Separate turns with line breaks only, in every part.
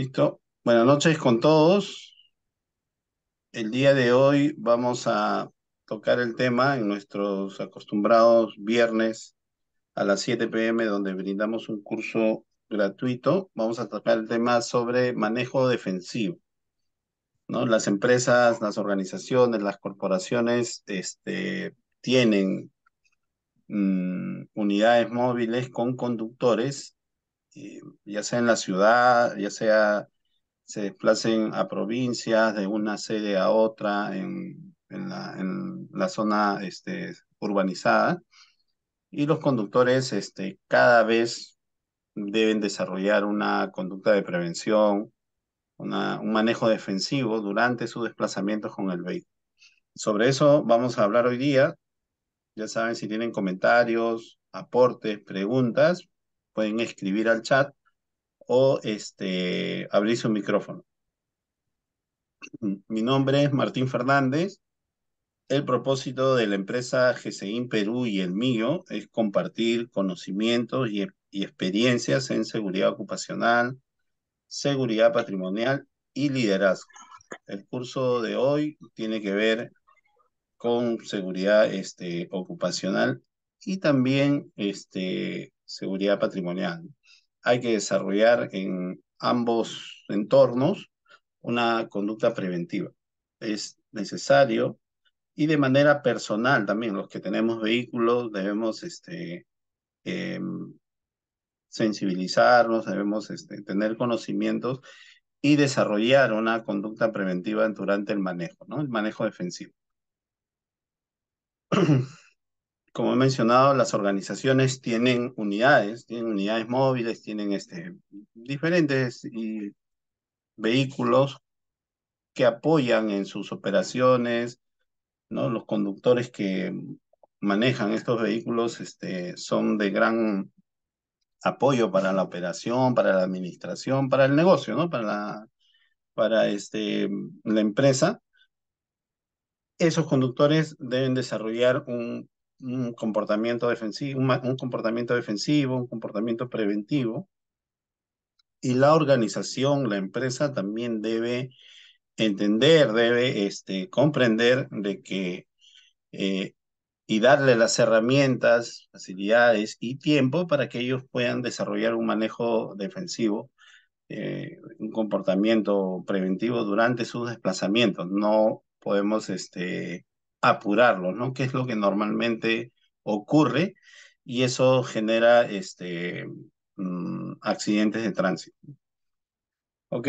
Listo. Buenas noches con todos. El día de hoy vamos a tocar el tema en nuestros acostumbrados viernes a las 7 pm, donde brindamos un curso gratuito. Vamos a tocar el tema sobre manejo defensivo. Las empresas, las organizaciones, las corporaciones este, tienen mm, unidades móviles con conductores ya sea en la ciudad, ya sea se desplacen a provincias, de una sede a otra, en, la, zona este, urbanizada. Y los conductores este, cada vez deben desarrollar una conducta de prevención, un manejo defensivo durante su desplazamiento con el vehículo. Sobre eso vamos a hablar hoy día. Ya saben, si tienen comentarios, aportes, preguntas, pueden escribir al chat o este, abrir su micrófono. Mi nombre es Martín Fernández. El propósito de la empresa GCIN Perú y el mío es compartir conocimientos y, y experiencias en seguridad ocupacional, seguridad patrimonial y liderazgo. El curso de hoy tiene que ver con seguridad este, ocupacional y también este, seguridad patrimonial. Hay que desarrollar en ambos entornos una conducta preventiva. Es necesario y de manera personal también, los que tenemos vehículos debemos este, eh, sensibilizarnos, debemos este, tener conocimientos y desarrollar una conducta preventiva durante el manejo, ¿no? El manejo defensivo. como he mencionado, las organizaciones tienen unidades, tienen unidades móviles, tienen este, diferentes y, vehículos que apoyan en sus operaciones, ¿no? Los conductores que manejan estos vehículos este, son de gran apoyo para la operación, para la administración, para el negocio, ¿no? Para la, para este, la empresa. Esos conductores deben desarrollar un un comportamiento defensivo, un, comportamiento defensivo, un comportamiento preventivo. Y la organización, la empresa también debe entender, debe este, comprender de que eh, y darle las herramientas, facilidades y tiempo para que ellos puedan desarrollar un manejo defensivo, eh, un comportamiento preventivo durante sus desplazamientos. No podemos este, apurarlo, ¿no? Que es lo que normalmente ocurre y eso genera este, mm, accidentes de tránsito. ¿Ok?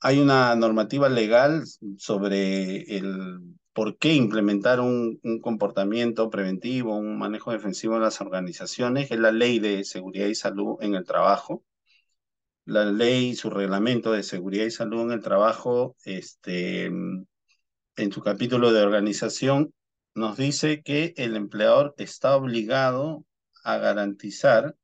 Hay una normativa legal sobre el por qué implementar un, un, comportamiento preventivo, un manejo defensivo en las organizaciones, es la ley de seguridad y salud en el trabajo. La ley y su reglamento de seguridad y salud en el trabajo este, en su capítulo de organización, nos dice que el empleador está obligado a garantizar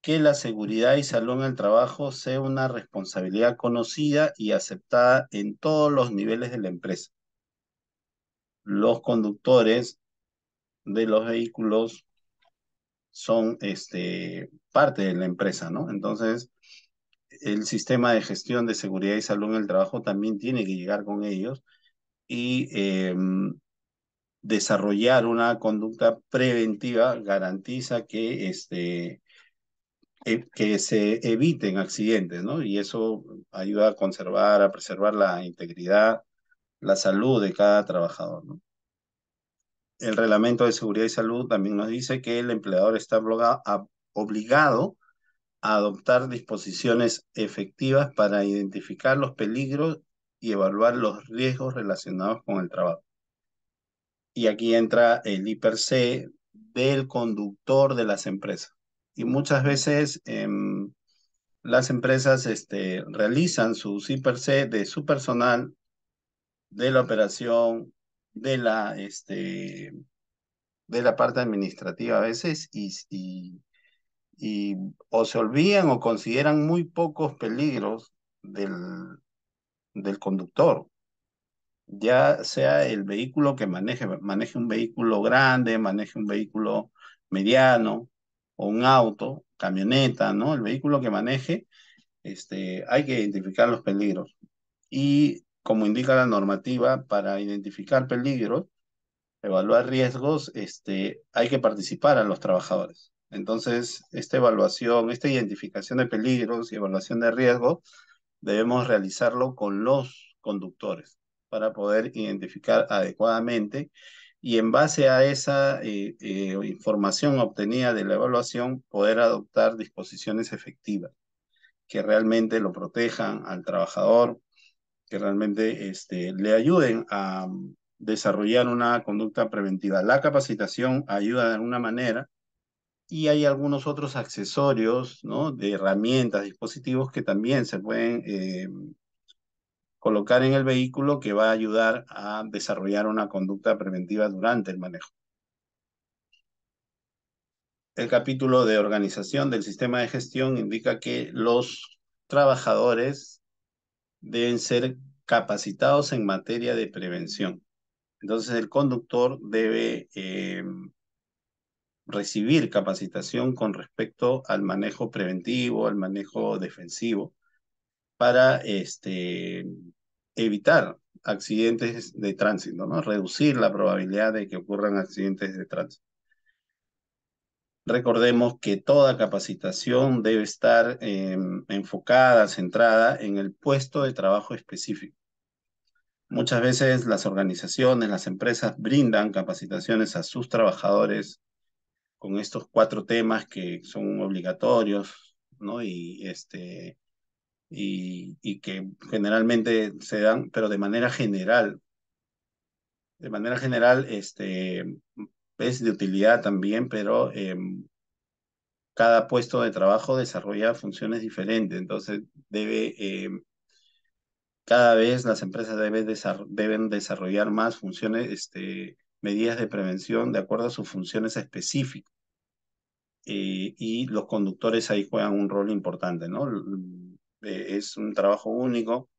que la seguridad y salud en el trabajo sea una responsabilidad conocida y aceptada en todos los niveles de la empresa. Los conductores de los vehículos son este, parte de la empresa, ¿no? Entonces, el sistema de gestión de seguridad y salud en el trabajo también tiene que llegar con ellos y em, desarrollar una conducta preventiva garantiza que, este, e, que se eviten accidentes, ¿no? Y eso ayuda a conservar, a preservar la integridad, la salud de cada trabajador, ¿no? El reglamento de seguridad y salud también nos dice que el empleador está obligado a adoptar disposiciones efectivas para identificar los peligros y evaluar los riesgos relacionados con el trabajo. Y aquí entra el IPRC del conductor de las empresas. Y muchas veces em, las empresas este, realizan sus IPRC de su personal, de la operación, de la, este, de la parte administrativa a veces y, y, y o se olvidan o consideran muy pocos peligros del, del conductor. Ya sea el vehículo que maneje, maneje un vehículo grande, maneje un vehículo mediano o un auto, camioneta, ¿no? El vehículo que maneje, este, hay que identificar los peligros. Y como indica la normativa, para identificar peligros, evaluar riesgos, este, hay que participar a los trabajadores. Entonces, esta evaluación, esta identificación de peligros y evaluación de riesgos debemos realizarlo con los conductores para poder identificar adecuadamente y en base a esa eh, eh, información obtenida de la evaluación poder adoptar disposiciones efectivas que realmente lo protejan al trabajador, que realmente este, le ayuden a desarrollar una conducta preventiva. La capacitación ayuda de alguna manera y hay algunos otros accesorios, ¿no? De herramientas, dispositivos que también se pueden eh, colocar en el vehículo que va a ayudar a desarrollar una conducta preventiva durante el manejo. El capítulo de organización del sistema de gestión indica que los trabajadores deben ser capacitados en materia de prevención. Entonces el conductor debe eh, recibir capacitación con respecto al manejo preventivo, al manejo defensivo, para este, evitar accidentes de tránsito, ¿no? reducir la probabilidad de que ocurran accidentes de tránsito. Recordemos que toda capacitación debe estar em, enfocada, centrada en el puesto de trabajo específico. Muchas veces las organizaciones, las empresas brindan capacitaciones a sus trabajadores con estos cuatro temas que son obligatorios, ¿no? Y, este, y, que generalmente se dan, pero de manera general. De manera general, este, es de utilidad también, pero em, cada puesto de trabajo desarrolla funciones diferentes, entonces debe... Em, cada vez las empresas deben, desarrollar más funciones este, medidas de prevención de acuerdo a sus funciones específicas. Eh, y los conductores ahí juegan un rol importante, ¿no? Eh, es un trabajo único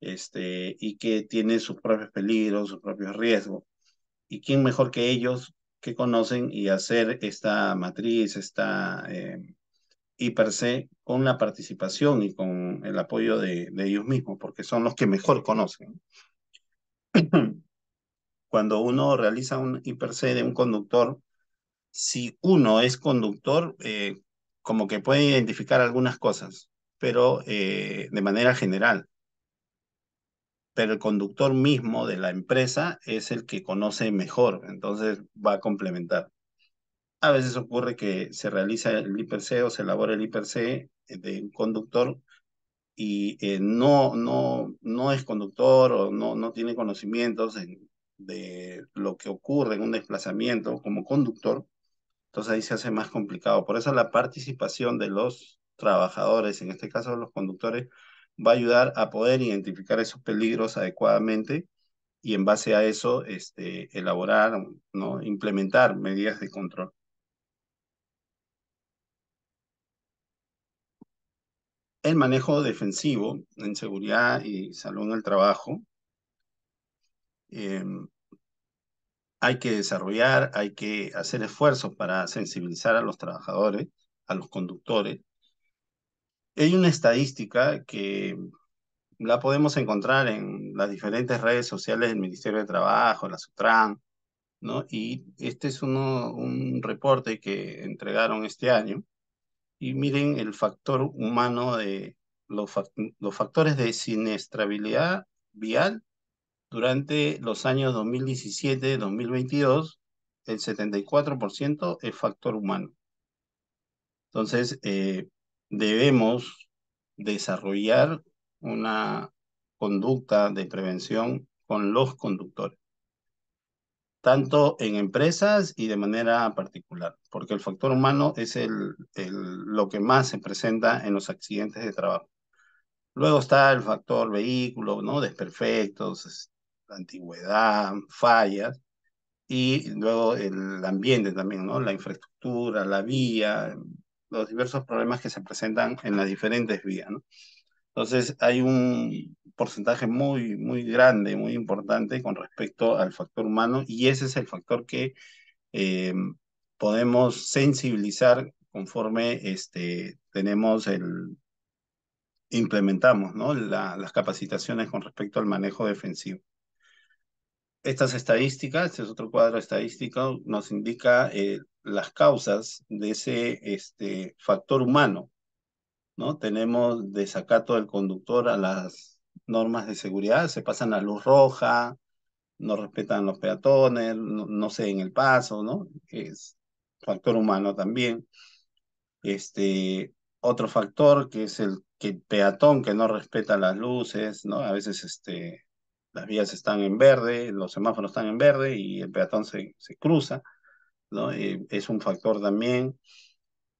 este, y que tiene sus propios peligros, sus propios riesgos. ¿Y quién mejor que ellos que conocen y hacer esta matriz, esta eh, IPRC con la participación y con el apoyo de, de ellos mismos, porque son los que mejor conocen. cuando uno realiza un IPER-C de un conductor, si uno es conductor, eh, como que puede identificar algunas cosas, pero eh, de manera general. Pero el conductor mismo de la empresa es el que conoce mejor, entonces va a complementar. A veces ocurre que se realiza el IPER-C o se elabora el IPER-C de un conductor y eh, no, no, no es conductor o no, no tiene conocimientos en, de lo que ocurre en un desplazamiento como conductor, entonces ahí se hace más complicado. Por eso la participación de los trabajadores, en este caso los conductores, va a ayudar a poder identificar esos peligros adecuadamente y en base a eso este, elaborar, ¿no? implementar medidas de control. El manejo defensivo en seguridad y salud en el trabajo em, hay que desarrollar, hay que hacer esfuerzos para sensibilizar a los trabajadores, a los conductores. Hay una estadística que la podemos encontrar en las diferentes redes sociales del Ministerio de Trabajo, la SUTRAN, ¿no? Y este es uno, un reporte que entregaron este año. Y miren el factor humano de los, los factores de siniestrabilidad vial durante los años 2017-2022, el 74% es factor humano. Entonces, eh, debemos desarrollar una conducta de prevención con los conductores, tanto en empresas y de manera particular, porque el factor humano es lo que más se presenta en los accidentes de trabajo. Luego está el factor vehículo, ¿no? Desperfectos, antigüedad, fallas, y luego el ambiente también, ¿no? La infraestructura, la vía, los diversos problemas que se presentan en las diferentes vías, ¿no? Entonces hay un porcentaje muy, muy grande, muy importante con respecto al factor humano y ese es el factor que eh, podemos sensibilizar conforme este, tenemos el, implementamos ¿no? las capacitaciones con respecto al manejo defensivo estas estadísticas, este es otro cuadro estadístico, nos indica eh, las causas de ese este, factor humano. ¿no? Tenemos desacato del conductor a las normas de seguridad, se pasan la luz roja, no respetan los peatones, no, se den el paso, ¿no? Es factor humano también. Este, otro factor que es el que peatón que no respeta las luces, ¿no? A veces este, las vías están en verde, los semáforos están en verde y el peatón se, se cruza, ¿no? es un factor también.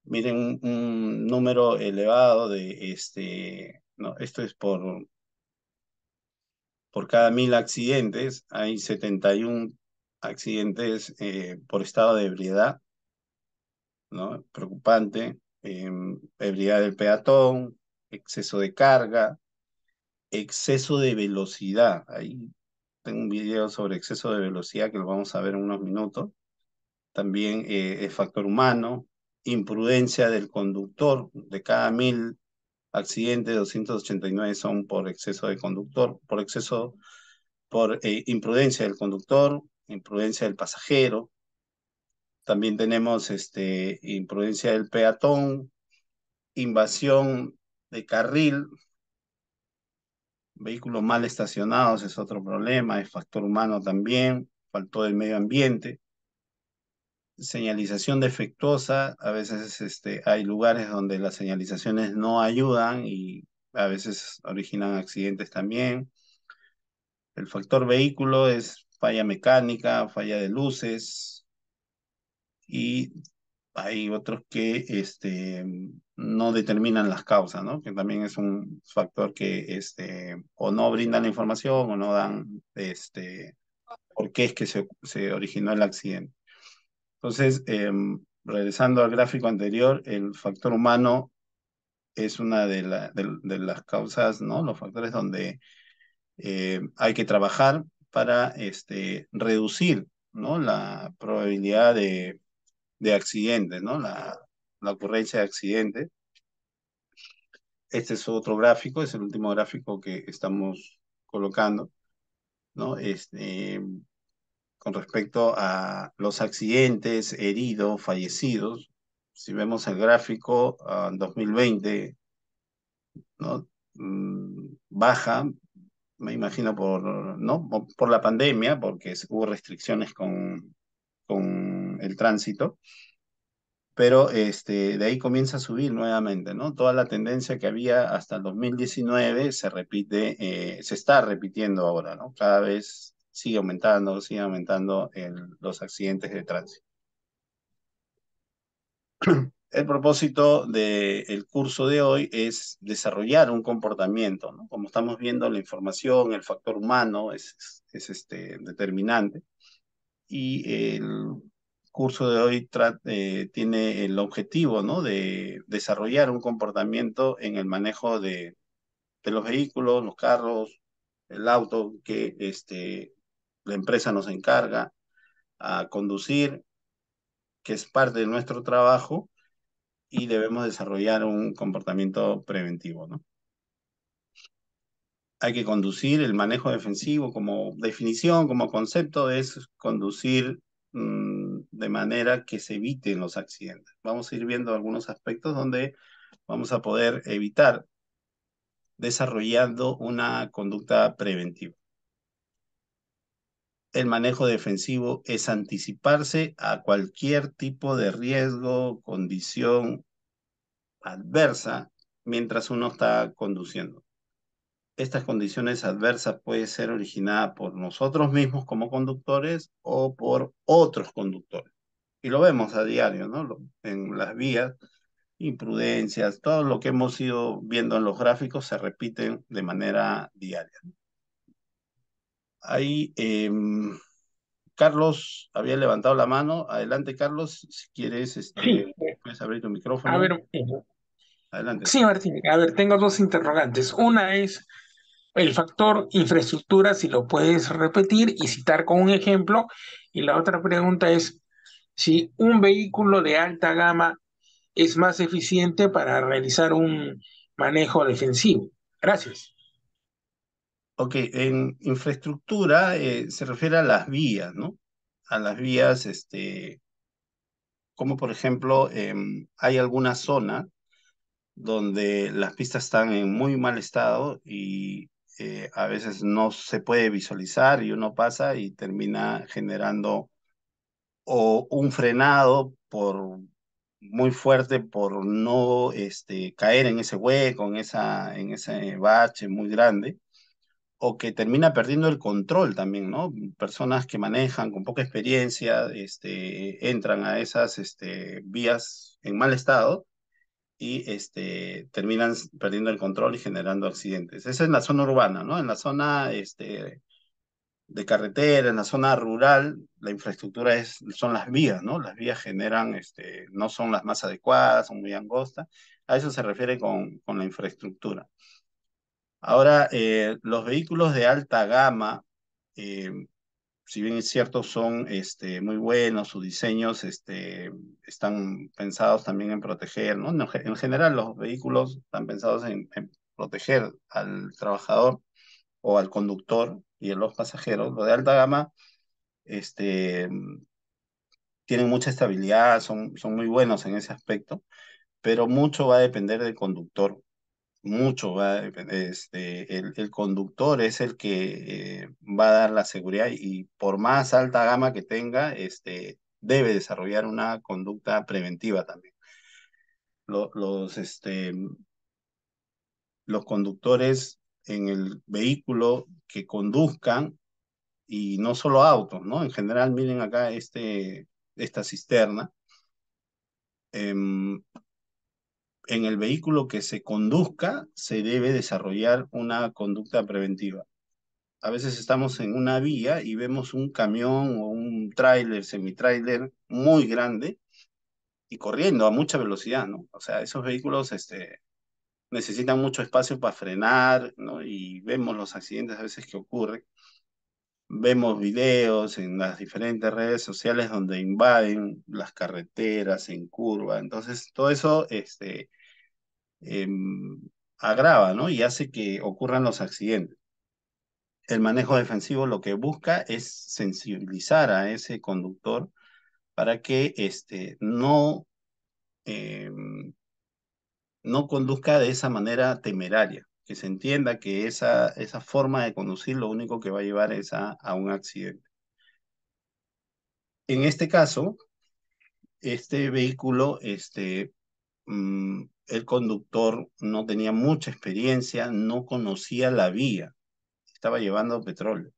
Miren, un, número elevado de, este, no, esto es por, por cada mil accidentes, hay 71 accidentes eh, por estado de ebriedad, ¿no? Preocupante, em, ebriedad del peatón, exceso de carga, exceso de velocidad. Ahí tengo un video sobre exceso de velocidad que lo vamos a ver en unos minutos. También eh, el factor humano, imprudencia del conductor. De cada mil accidentes, 289 son por exceso de conductor, por exceso, por eh, imprudencia del conductor, imprudencia del pasajero. También tenemos este, imprudencia del peatón, invasión de carril, Vehículos mal estacionados es otro problema, es factor humano también, faltó del medio ambiente. Señalización defectuosa, a veces este, hay lugares donde las señalizaciones no ayudan y a veces originan accidentes también. El factor vehículo es falla mecánica, falla de luces y hay otros que este, no determinan las causas, ¿no? Que también es un factor que este, o no brindan la información o no dan este, por qué es que se, originó el accidente. Entonces, em, regresando al gráfico anterior, el factor humano es una de, las causas, ¿no? Los factores donde eh, hay que trabajar para este, reducir, ¿no? La probabilidad de, de accidentes, ¿no? La, la ocurrencia de accidentes. Este es otro gráfico, es el último gráfico que estamos colocando, ¿no? Este, con respecto a los accidentes, heridos, fallecidos, si vemos el gráfico ah, en 2020, ¿no? Mm, baja, me imagino por, ¿no? por la pandemia, porque hubo restricciones con, con el tránsito, pero este, de ahí comienza a subir nuevamente, ¿no? Toda la tendencia que había hasta el 2019 se repite, eh, se está repitiendo ahora, ¿no? Cada vez sigue aumentando, sigue aumentando los accidentes de tránsito. El propósito del curso de hoy es desarrollar un comportamiento, ¿no? Como estamos viendo, la información, el factor humano es, es este, determinante y el curso de hoy eh, tiene el objetivo ¿no? de desarrollar un comportamiento en el manejo de, de, los vehículos, los carros, el auto que este, la empresa nos encarga a conducir, que es parte de nuestro trabajo y debemos desarrollar un comportamiento preventivo. ¿no? Hay que conducir el manejo defensivo como definición, como concepto, es conducir mm, de manera que se eviten los accidentes. Vamos a ir viendo algunos aspectos donde vamos a poder evitar desarrollando una conducta preventiva. El manejo defensivo es anticiparse a cualquier tipo de riesgo, condición adversa mientras uno está conduciendo. Estas condiciones adversas pueden ser originadas por nosotros mismos como conductores o por otros conductores y lo vemos a diario, ¿no? En las vías, imprudencias, todo lo que hemos ido viendo en los gráficos se repiten de manera diaria. Ahí, em, Carlos había levantado la mano. Adelante, Carlos, si quieres, este, puedes abrir tu micrófono. A ver, Adelante. Sí, Martín, a ver, tengo dos interrogantes. Una es el factor infraestructura, si lo puedes repetir y citar con un ejemplo. Y la otra pregunta es, si un vehículo de alta gama es más eficiente para realizar un manejo defensivo. Gracias. Ok, en infraestructura eh, se refiere a las vías, ¿no? A las vías, este, como por ejemplo, em, hay alguna zona donde las pistas están en muy mal estado y eh, a veces no se puede visualizar y uno pasa y termina generando o un frenado por muy fuerte por no este, caer en ese hueco, en, esa, en ese bache muy grande, o que termina perdiendo el control también, ¿no? Personas que manejan con poca experiencia este, entran a esas este, vías en mal estado y este, terminan perdiendo el control y generando accidentes. Esa es en la zona urbana, ¿no? En la zona este, de carretera, en la zona rural, la infraestructura es, son las vías, ¿no? Las vías generan, este, no son las más adecuadas, son muy angostas. A eso se refiere con, con la infraestructura. Ahora, eh, los vehículos de alta gama, eh, si bien es cierto, son este, muy buenos, sus diseños este, están pensados también en proteger, ¿no? En general, los vehículos están pensados en, en proteger al trabajador o al conductor y en los pasajeros. lo de alta gama este, tienen mucha estabilidad, son, son muy buenos en ese aspecto, pero mucho va a depender del conductor. Mucho va a depender, este, el, conductor es el que eh, va a dar la seguridad y por más alta gama que tenga, este, debe desarrollar una conducta preventiva también. este, los conductores en el vehículo que conduzcan y no solo autos, ¿no? En general, miren acá este, esta cisterna. Em, en el vehículo que se conduzca se debe desarrollar una conducta preventiva. A veces estamos en una vía y vemos un camión o un tráiler, semitrailer muy grande y corriendo a mucha velocidad, ¿no? O sea, esos vehículos este, necesitan mucho espacio para frenar, ¿no? Y vemos los accidentes a veces que ocurren. Vemos videos en las diferentes redes sociales donde invaden las carreteras en curva. Entonces, todo eso este, em, agrava, ¿no? Y hace que ocurran los accidentes. El manejo defensivo lo que busca es sensibilizar a ese conductor para que este, no em, no conduzca de esa manera temeraria, que se entienda que esa, esa forma de conducir lo único que va a llevar es a, a un accidente. En este caso, este vehículo, este, mm, el conductor no tenía mucha experiencia, no conocía la vía, estaba llevando petróleo,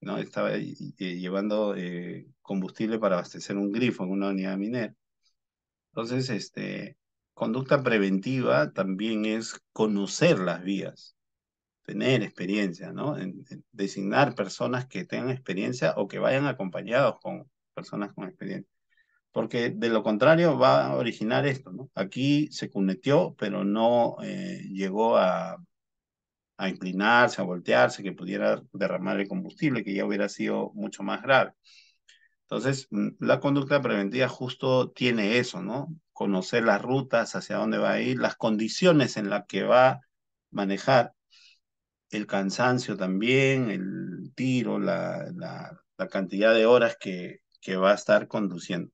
¿no? estaba eh, llevando eh, combustible para abastecer un grifo en una unidad minera. Entonces, este, Conducta preventiva también es conocer las vías, tener experiencia, ¿no? designar personas que tengan experiencia o que vayan acompañados con personas con experiencia. Porque de lo contrario va a originar esto, ¿no? Aquí se conectó, pero no eh, llegó a, a inclinarse, a voltearse, que pudiera derramar el combustible, que ya hubiera sido mucho más grave. Entonces, mm, la conducta preventiva justo tiene eso, ¿no? conocer las rutas, hacia dónde va a ir, las condiciones en las que va a manejar, el cansancio también, el tiro, la, la, cantidad de horas que, que, va a estar conduciendo.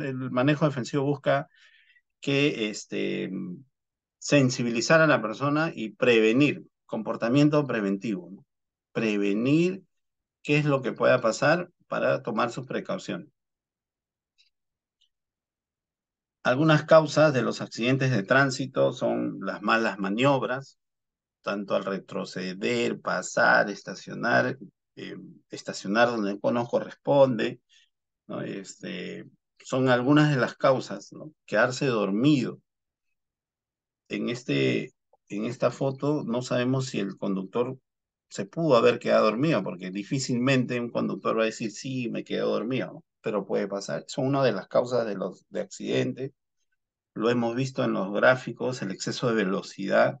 El manejo defensivo busca que este, sensibilizar a la persona y prevenir, comportamiento preventivo, prevenir qué es lo que pueda pasar para tomar sus precauciones. Algunas causas de los accidentes de tránsito son las malas maniobras, tanto al retroceder, pasar, estacionar, eh, estacionar donde no corresponde, ¿no? Este, son algunas de las causas, ¿no? Quedarse dormido. En, este, en esta foto no sabemos si el conductor se pudo haber quedado dormido, porque difícilmente un conductor va a decir, sí, me quedo dormido pero puede pasar. Es una de las causas de los de accidentes. Lo hemos visto en los gráficos, el exceso de velocidad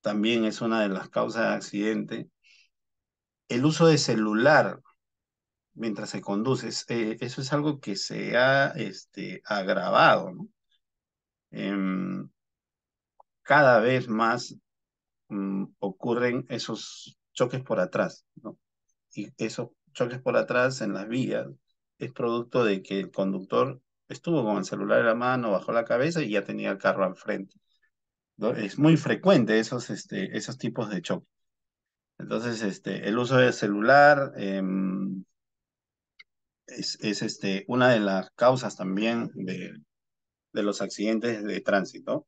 también es una de las causas de accidente. El uso de celular mientras se conduce, eh, eso es algo que se ha este, agravado. ¿no? Em, cada vez más mm, ocurren esos choques por atrás, ¿no? Y esos choques por atrás en las vías es producto de que el conductor estuvo con el celular en la mano, bajó la cabeza y ya tenía el carro al frente. Es muy frecuente esos, este, esos tipos de choques. Entonces, este, el uso del celular em, es, este, una de las causas también de, de los accidentes de tránsito.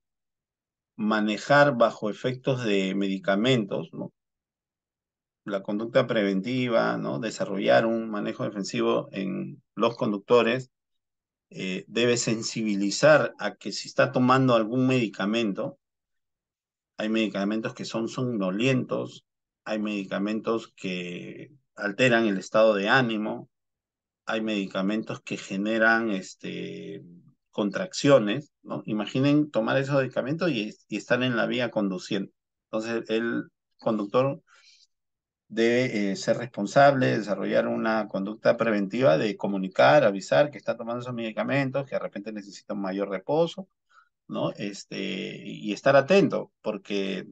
Manejar bajo efectos de medicamentos, ¿no? la conducta preventiva, ¿no? desarrollar un manejo defensivo en los conductores, eh, debe sensibilizar a que si está tomando algún medicamento, hay medicamentos que son somnolientos, hay medicamentos que alteran el estado de ánimo, hay medicamentos que generan este, contracciones, ¿no? Imaginen tomar esos medicamentos y, y estar en la vía conduciendo. Entonces, el conductor debe eh, ser responsable, desarrollar una conducta preventiva de comunicar, avisar que está tomando esos medicamentos, que de repente necesita un mayor reposo, ¿no? Este, y estar atento, porque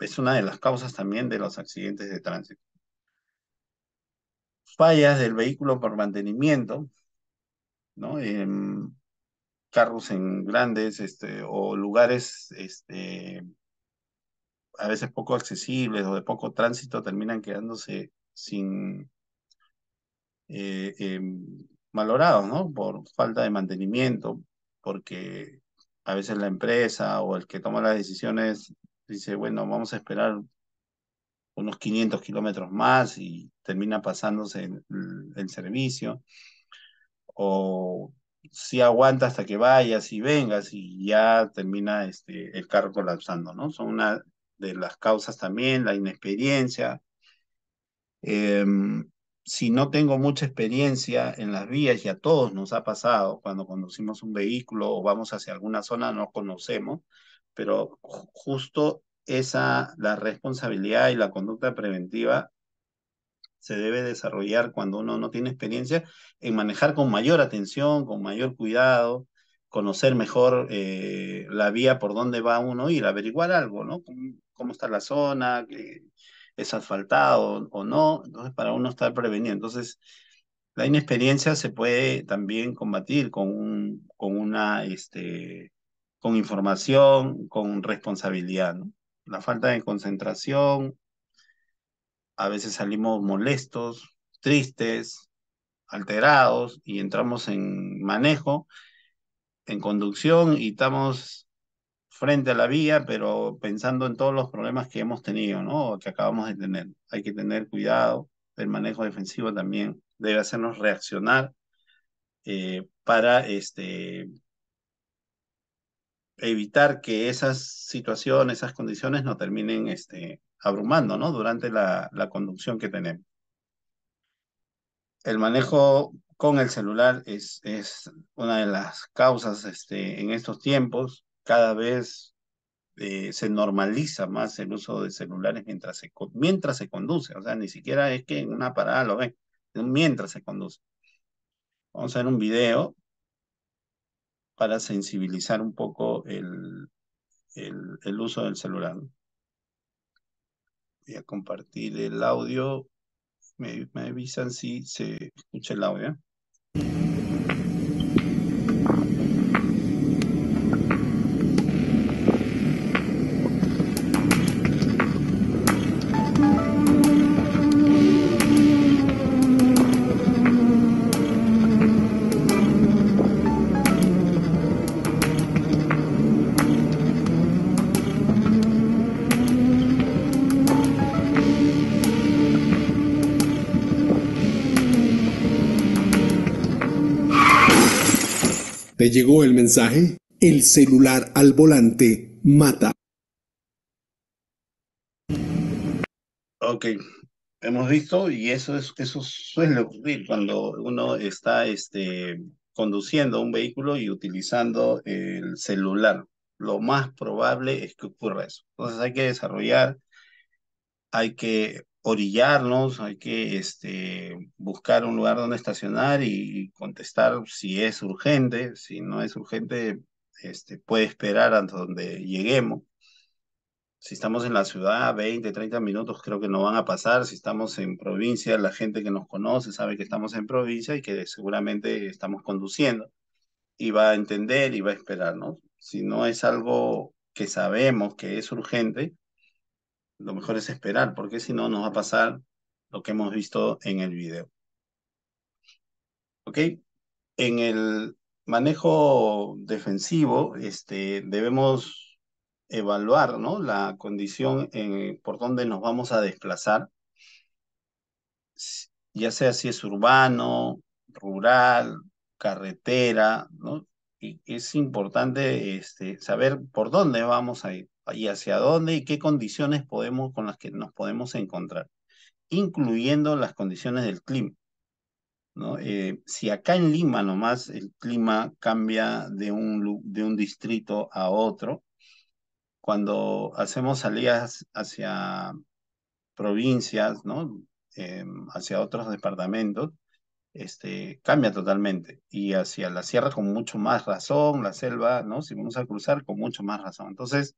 es una de las causas también de los accidentes de tránsito. Fallas del vehículo por mantenimiento, ¿no? Em, carros en grandes este, o lugares este, a veces poco accesibles o de poco tránsito terminan quedándose sin eh, em, valorados, ¿no? Por falta de mantenimiento, porque a veces la empresa o el que toma las decisiones dice, bueno, vamos a esperar unos 500 kilómetros más y termina pasándose el, el servicio. O si aguanta hasta que vayas y vengas y ya termina este, el carro colapsando, ¿no? Son una de las causas también, la inexperiencia. Em, si no tengo mucha experiencia en las vías, y a todos nos ha pasado cuando conducimos un vehículo o vamos hacia alguna zona, no conocemos, pero justo esa, la responsabilidad y la conducta preventiva se debe desarrollar cuando uno no tiene experiencia en manejar con mayor atención, con mayor cuidado, conocer mejor eh, la vía por donde va uno ir, averiguar algo, ¿no? cómo está la zona, que es asfaltado o no, entonces para uno estar prevenido. Entonces, la inexperiencia se puede también combatir con, con una, este, con información, con responsabilidad, ¿no? La falta de concentración, a veces salimos molestos, tristes, alterados y entramos en manejo, en conducción y estamos frente a la vía, pero pensando en todos los problemas que hemos tenido, ¿no? Que acabamos de tener. Hay que tener cuidado, el manejo defensivo también debe hacernos reaccionar eh, para este, evitar que esas situaciones, esas condiciones nos terminen este, abrumando, ¿no? Durante la, conducción que tenemos. El manejo con el celular es, es una de las causas este, en estos tiempos cada vez eh, se normaliza más el uso de celulares mientras se, mientras se conduce. O sea, ni siquiera es que en una parada lo ven, mientras se conduce. Vamos a ver un video para sensibilizar un poco el, el, el uso del celular. Voy a compartir el audio. Me, me avisan si se escucha el audio. ¿Te llegó el mensaje? El celular al volante mata. Ok, hemos visto y eso es eso suele ocurrir cuando uno está este conduciendo un vehículo y utilizando el celular. Lo más probable es que ocurra eso. Entonces hay que desarrollar, hay que orillarnos, hay que este, buscar un lugar donde estacionar y contestar si es urgente, si no es urgente, este, puede esperar hasta donde lleguemos. Si estamos en la ciudad, 20, 30 minutos creo que no van a pasar. Si estamos en provincia, la gente que nos conoce sabe que estamos en provincia y que seguramente estamos conduciendo y va a entender y va a esperarnos. Si no es algo que sabemos que es urgente, lo mejor es esperar, porque si no nos va a pasar lo que hemos visto en el video. ¿Ok? En el manejo defensivo, este, debemos evaluar ¿no? la condición en, por donde nos vamos a desplazar, ya sea si es urbano, rural, carretera, ¿no? Y es importante este, saber por dónde vamos a ir y hacia dónde y qué condiciones podemos, con las que nos podemos encontrar, incluyendo las condiciones del clima. ¿no? Eh, si acá en Lima nomás el clima cambia de un, de un distrito a otro, cuando hacemos salidas hacia provincias, ¿no? Eh, hacia otros departamentos, este, cambia totalmente. Y hacia la sierra con mucho más razón, la selva, ¿no? Si vamos a cruzar con mucho más razón. Entonces,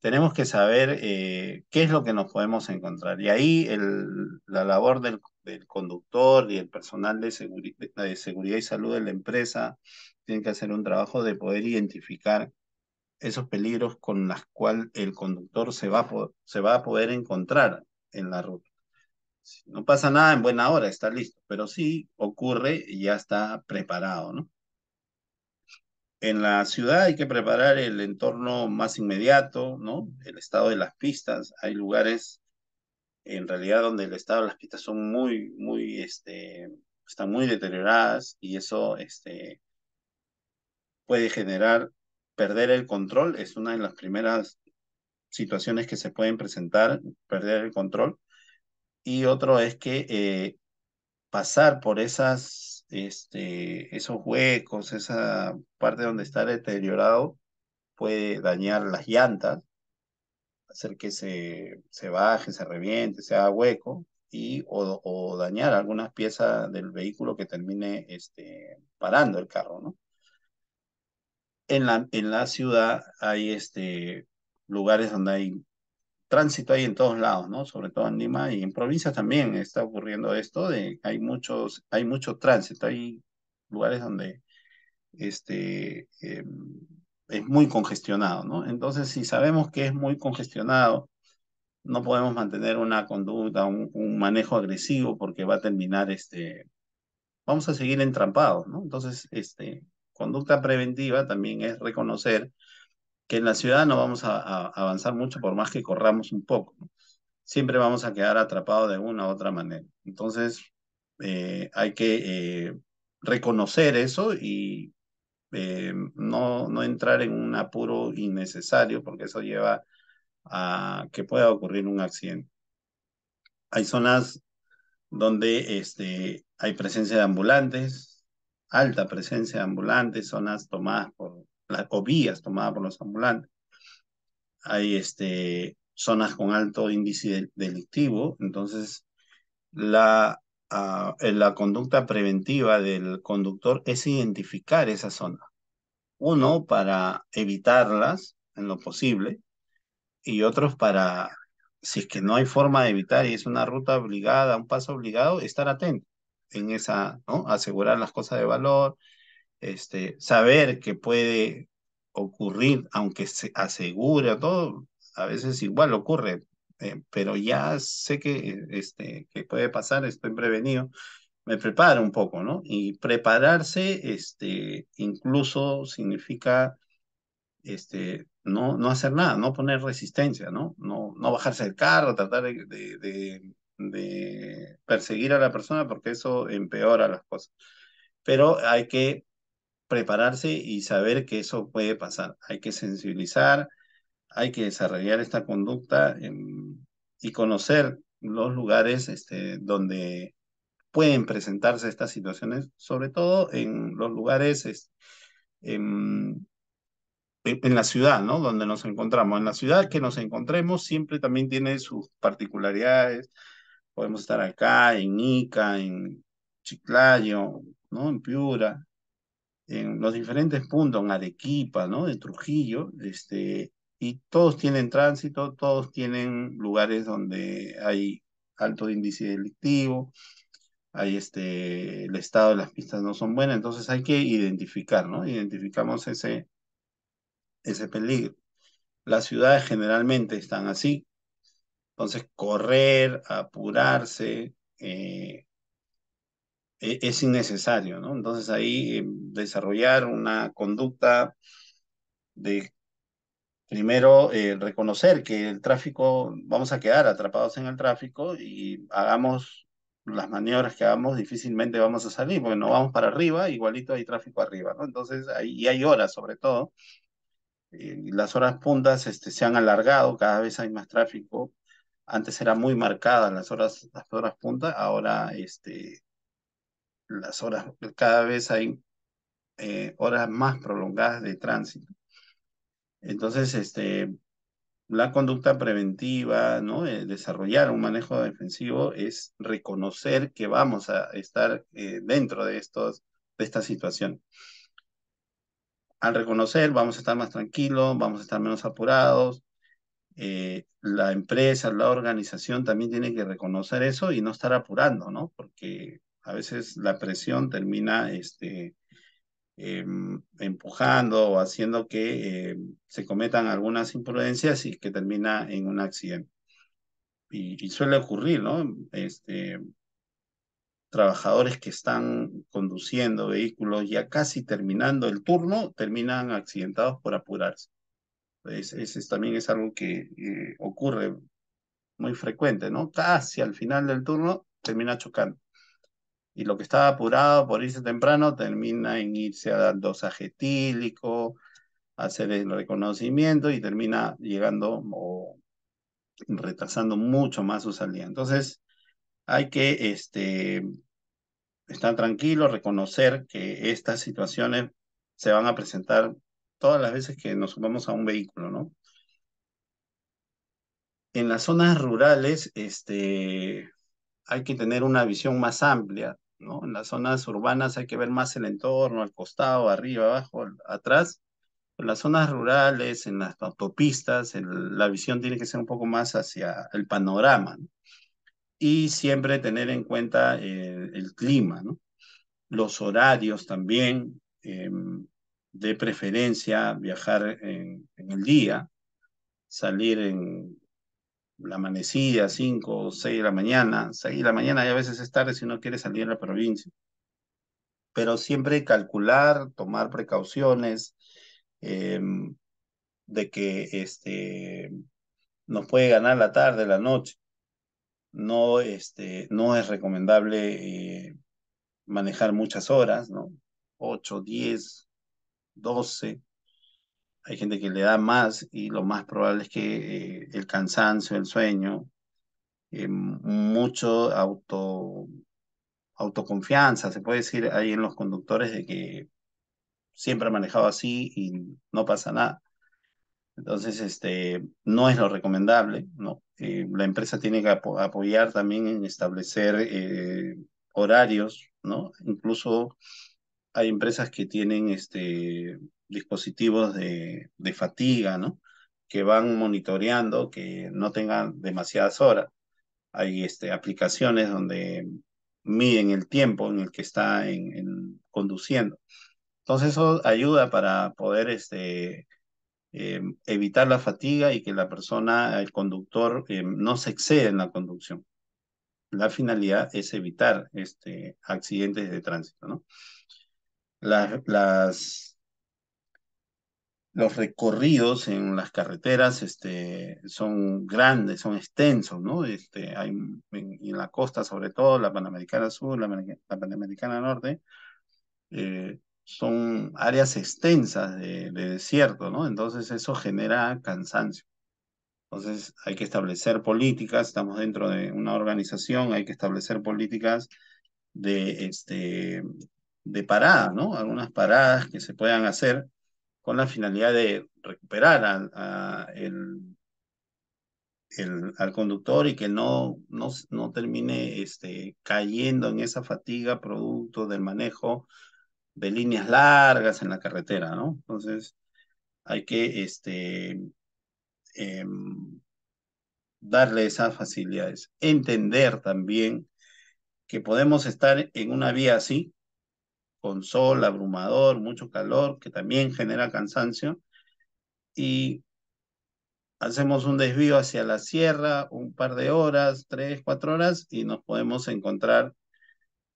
tenemos que saber eh, qué es lo que nos podemos encontrar. Y ahí la labor del, conductor y el personal de, seguridad y salud de la empresa tiene que hacer un trabajo de poder identificar esos peligros con los cuales el conductor se va, a poder, encontrar en la ruta. no pasa nada en buena hora, está listo, pero sí ocurre y ya está preparado, ¿no? en la ciudad hay que preparar el entorno más inmediato, ¿no? El estado de las pistas. Hay lugares, en realidad, donde el estado de las pistas son muy, muy, este, están muy deterioradas y eso, este, puede generar perder el control. Es una de las primeras situaciones que se pueden presentar, perder el control. Y otro es que eh, pasar por esas este, esos huecos, esa parte donde está deteriorado, puede dañar las llantas, hacer que se, se baje, se reviente, se haga hueco, y, o, o, dañar algunas piezas del vehículo que termine este, parando el carro, ¿no? En la, en la ciudad hay este, lugares donde hay tránsito hay en todos lados, ¿no? Sobre todo en Lima y en provincias también está ocurriendo esto de hay muchos, hay mucho tránsito, hay lugares donde este, em, es muy congestionado, ¿no? Entonces, si sabemos que es muy congestionado, no podemos mantener una conducta, un, manejo agresivo porque va a terminar, este, vamos a seguir entrampados, ¿no? Entonces, este, conducta preventiva también es reconocer que en la ciudad no vamos a, avanzar mucho por más que corramos un poco. Siempre vamos a quedar atrapados de una u otra manera. Entonces, eh, hay que eh, reconocer eso y eh, no, no entrar en un apuro innecesario, porque eso lleva a que pueda ocurrir un accidente. Hay zonas donde este, hay presencia de ambulantes, alta presencia de ambulantes, zonas tomadas por o vías tomadas por los ambulantes. Hay este, zonas con alto índice delictivo, entonces la, ah, eh, la conducta preventiva del conductor es identificar esa zona. Uno, para evitarlas en lo posible, y otros para, si es que no hay forma de evitar y es una ruta obligada, un paso obligado, estar atento en esa, ¿no? Asegurar las cosas de valor, este, saber que puede ocurrir, aunque se asegura todo, a veces igual ocurre, eh, pero ya sé que, este, que puede pasar, estoy prevenido, me preparo un poco, ¿no? Y prepararse este, incluso significa este, no, no hacer nada, no poner resistencia, ¿no? No, no bajarse del carro, tratar de, de perseguir a la persona porque eso empeora las cosas. Pero hay que prepararse y saber que eso puede pasar. Hay que sensibilizar, hay que desarrollar esta conducta em, y conocer los lugares este, donde pueden presentarse estas situaciones, sobre todo en los lugares en, em, e-, en, la ciudad, ¿no? Donde nos encontramos. En la ciudad que nos encontremos siempre también tiene sus particularidades. Podemos estar acá, en Ica, en Chiclayo, ¿no? En Piura, en los diferentes puntos, en Arequipa, ¿no? De Trujillo, este, y todos tienen tránsito, todos tienen lugares donde hay alto índice delictivo, hay este, el estado de las pistas no son buenas, entonces hay que identificar, ¿no? Identificamos ese, ese peligro. Las ciudades generalmente están así, entonces correr, apurarse, eh, e-, es innecesario, ¿no? Entonces ahí eh, desarrollar una conducta de primero eh, reconocer que el tráfico, vamos a quedar atrapados en el tráfico y hagamos las maniobras que hagamos, difícilmente vamos a salir, porque no vamos para arriba, igualito hay tráfico arriba, ¿no? Entonces, ahí y hay horas sobre todo. Eh, las horas puntas este, se han alargado, cada vez hay más tráfico. Antes era muy marcada las horas, las horas puntas, ahora este, las horas, cada vez hay eh, horas más prolongadas de tránsito. Entonces, este, la conducta preventiva, ¿no? Eh, desarrollar un manejo defensivo es reconocer que vamos a estar eh, dentro de, estos, de esta situación. Al reconocer, vamos a estar más tranquilos, vamos a estar menos apurados. la empresa, la organización también tiene que reconocer eso y no estar apurando, ¿no? Porque a veces la presión termina este, em, empujando o haciendo que em, se cometan algunas imprudencias y que termina en un accidente. Y, suele ocurrir, ¿no? Este, trabajadores que están conduciendo vehículos ya casi terminando el turno, terminan accidentados por apurarse. ese también es algo que eh, ocurre muy frecuente, ¿no? Casi al final del turno termina chocando y lo que estaba apurado por irse temprano termina en irse a dar dos etílico, hacer el reconocimiento y termina llegando o retrasando mucho más su salida. Entonces, hay que este, estar tranquilo, reconocer que estas situaciones se van a presentar todas las veces que nos subamos a un vehículo, ¿no? En las zonas rurales, este, hay que tener una visión más amplia en las zonas urbanas hay que ver más el entorno, al costado, arriba, abajo, atrás. En las zonas rurales, en las autopistas, la visión tiene que ser un poco más hacia el panorama. Y siempre tener en cuenta eh, el, clima, los horarios también, em, de preferencia viajar en, el día, salir en, la amanecida, 5, 6 de la mañana, 6 de la mañana y a veces es tarde si uno quiere salir a la provincia. Pero siempre calcular, tomar precauciones em, de que este, nos puede ganar la tarde, la noche. No, este, no es recomendable eh, manejar muchas horas, ¿no? 8, 10, 12, hay gente que le da más y lo más probable es que eh, el cansancio, el sueño, eh, mucho autoconfianza, se puede decir ahí en los conductores de que siempre ha manejado así y no pasa nada. Entonces, este, no es lo recomendable, ¿no? Eh, la empresa tiene que apoyar también en establecer horarios, ¿no? Incluso hay empresas que tienen este, dispositivos de, de fatiga, ¿no? Que van monitoreando que no tengan demasiadas horas. Hay este, aplicaciones donde miden el tiempo en el que está en, conduciendo. Entonces eso ayuda para poder este, eh, evitar la fatiga y que la persona, el conductor, eh, no se exceda en la conducción. La finalidad es evitar este, accidentes de tránsito. ¿no? Las las los recorridos en las carreteras este, son grandes, son extensos, ¿no? Este, hay, en, la costa, sobre todo, la Panamericana Sur, la, Panamericana Norte, eh, son áreas extensas de, desierto, ¿no? Entonces eso genera cansancio. Entonces hay que establecer políticas, estamos dentro de una organización, hay que establecer políticas de, este, de parada, ¿no? Algunas paradas que se puedan hacer con la finalidad de recuperar al, al conductor y que no, no termine este, cayendo en esa fatiga producto del manejo de líneas largas en la carretera, ¿no? Entonces, hay que este, em, darle esas facilidades. Entender también que podemos estar en una vía así, con sol, abrumador, mucho calor, que también genera cansancio. Y hacemos un desvío hacia la sierra, un par de horas, tres, cuatro horas, y nos podemos encontrar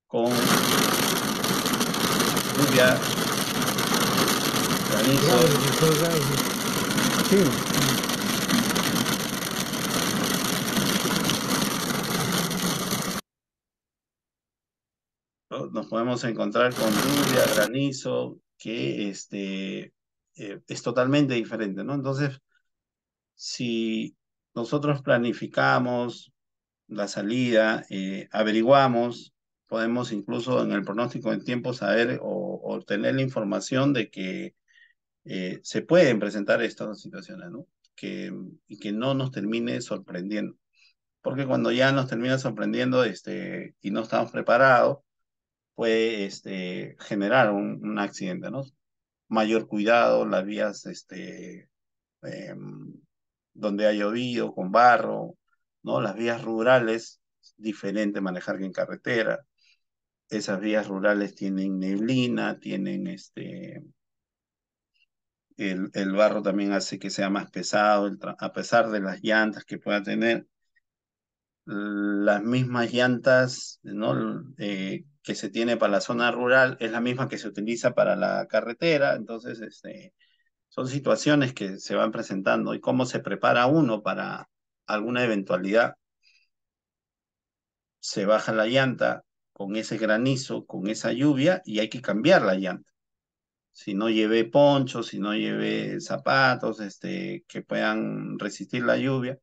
con lluvia, nos podemos encontrar con lluvia, granizo, que este, eh, es totalmente diferente, ¿no? Entonces, si nosotros planificamos la salida, eh, averiguamos, podemos incluso en el pronóstico del tiempo saber o, obtener la información de que eh, se pueden presentar estas situaciones, ¿no? Que, y que no nos termine sorprendiendo. Porque cuando ya nos termina sorprendiendo este, y no estamos preparados, puede este, generar un, accidente, ¿no? Mayor cuidado, las vías este, em, donde ha llovido, con barro, ¿no? Las vías rurales, diferente manejar que en carretera. Esas vías rurales tienen neblina, tienen este... El, barro también hace que sea más pesado, a pesar de las llantas que pueda tener, las mismas llantas ¿no? Eh, que se tiene para la zona rural es la misma que se utiliza para la carretera, entonces este, son situaciones que se van presentando y cómo se prepara uno para alguna eventualidad. Se baja la llanta con ese granizo, con esa lluvia y hay que cambiar la llanta. Si no llevé ponchos, si no llevé zapatos este, que puedan resistir la lluvia,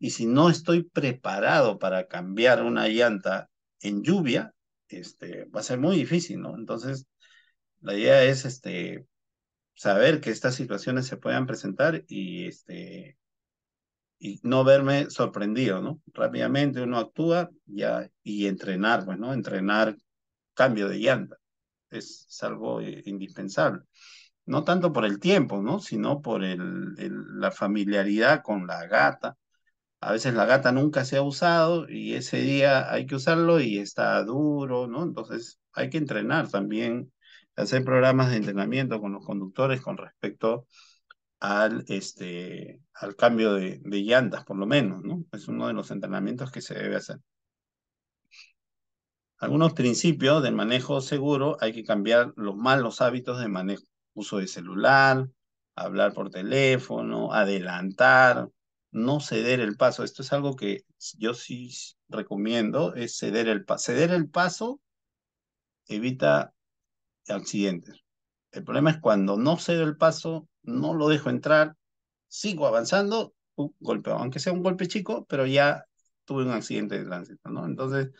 y si no estoy preparado para cambiar una llanta en lluvia, este, va a ser muy difícil, ¿no? Entonces, la idea es este, saber que estas situaciones se puedan presentar y, este, y no verme sorprendido, ¿no? Rápidamente uno actúa ya, y entrenar, bueno Entrenar cambio de llanta. Es, algo eh, indispensable. No tanto por el tiempo, ¿no? Sino por el, la familiaridad con la gata, a veces la gata nunca se ha usado y ese día hay que usarlo y está duro, ¿no? Entonces hay que entrenar también, hacer programas de entrenamiento con los conductores con respecto al, este, al cambio de, de llantas, por lo menos, ¿no? Es uno de los entrenamientos que se debe hacer. Algunos principios del manejo seguro hay que cambiar los malos hábitos de manejo. Uso de celular, hablar por teléfono, adelantar, no ceder el paso. Esto es algo que yo sí recomiendo, es ceder el paso. Ceder el paso evita accidentes. El problema es cuando no cedo el paso, no lo dejo entrar, sigo avanzando, un aunque sea un golpe chico, pero ya tuve un accidente de tránsito, ¿no? Entonces,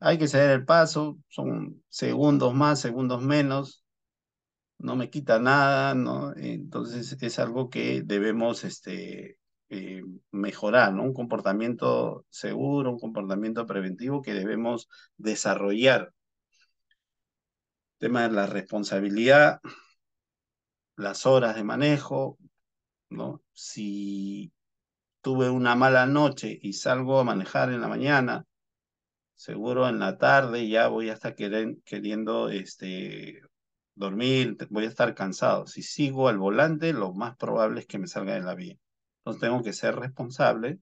hay que ceder el paso, son segundos más, segundos menos, no me quita nada, ¿no? Entonces, es algo que debemos, este, eh, mejorar, ¿no? Un comportamiento seguro, un comportamiento preventivo que debemos desarrollar. tema de la responsabilidad, las horas de manejo, ¿no? Si tuve una mala noche y salgo a manejar en la mañana, seguro en la tarde ya voy a estar queriendo este, dormir, voy a estar cansado. Si sigo al volante, lo más probable es que me salga de la vía. Entonces tengo que ser responsable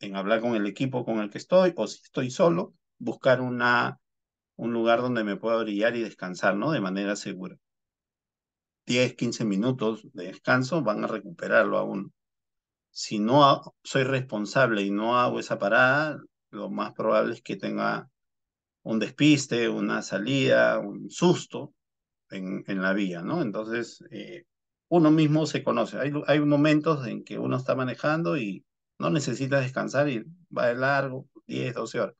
en hablar con el equipo con el que estoy o si estoy solo, buscar una, un lugar donde me pueda brillar y descansar, ¿no? De manera segura. 10, 15 minutos de descanso van a recuperarlo aún. Si no soy responsable y no hago esa parada, lo más probable es que tenga un despiste, una salida, un susto en, en la vía, ¿no? Entonces, eh, uno mismo se conoce. Hay, momentos en que uno está manejando y no necesita descansar y va de largo, 10, 12 horas.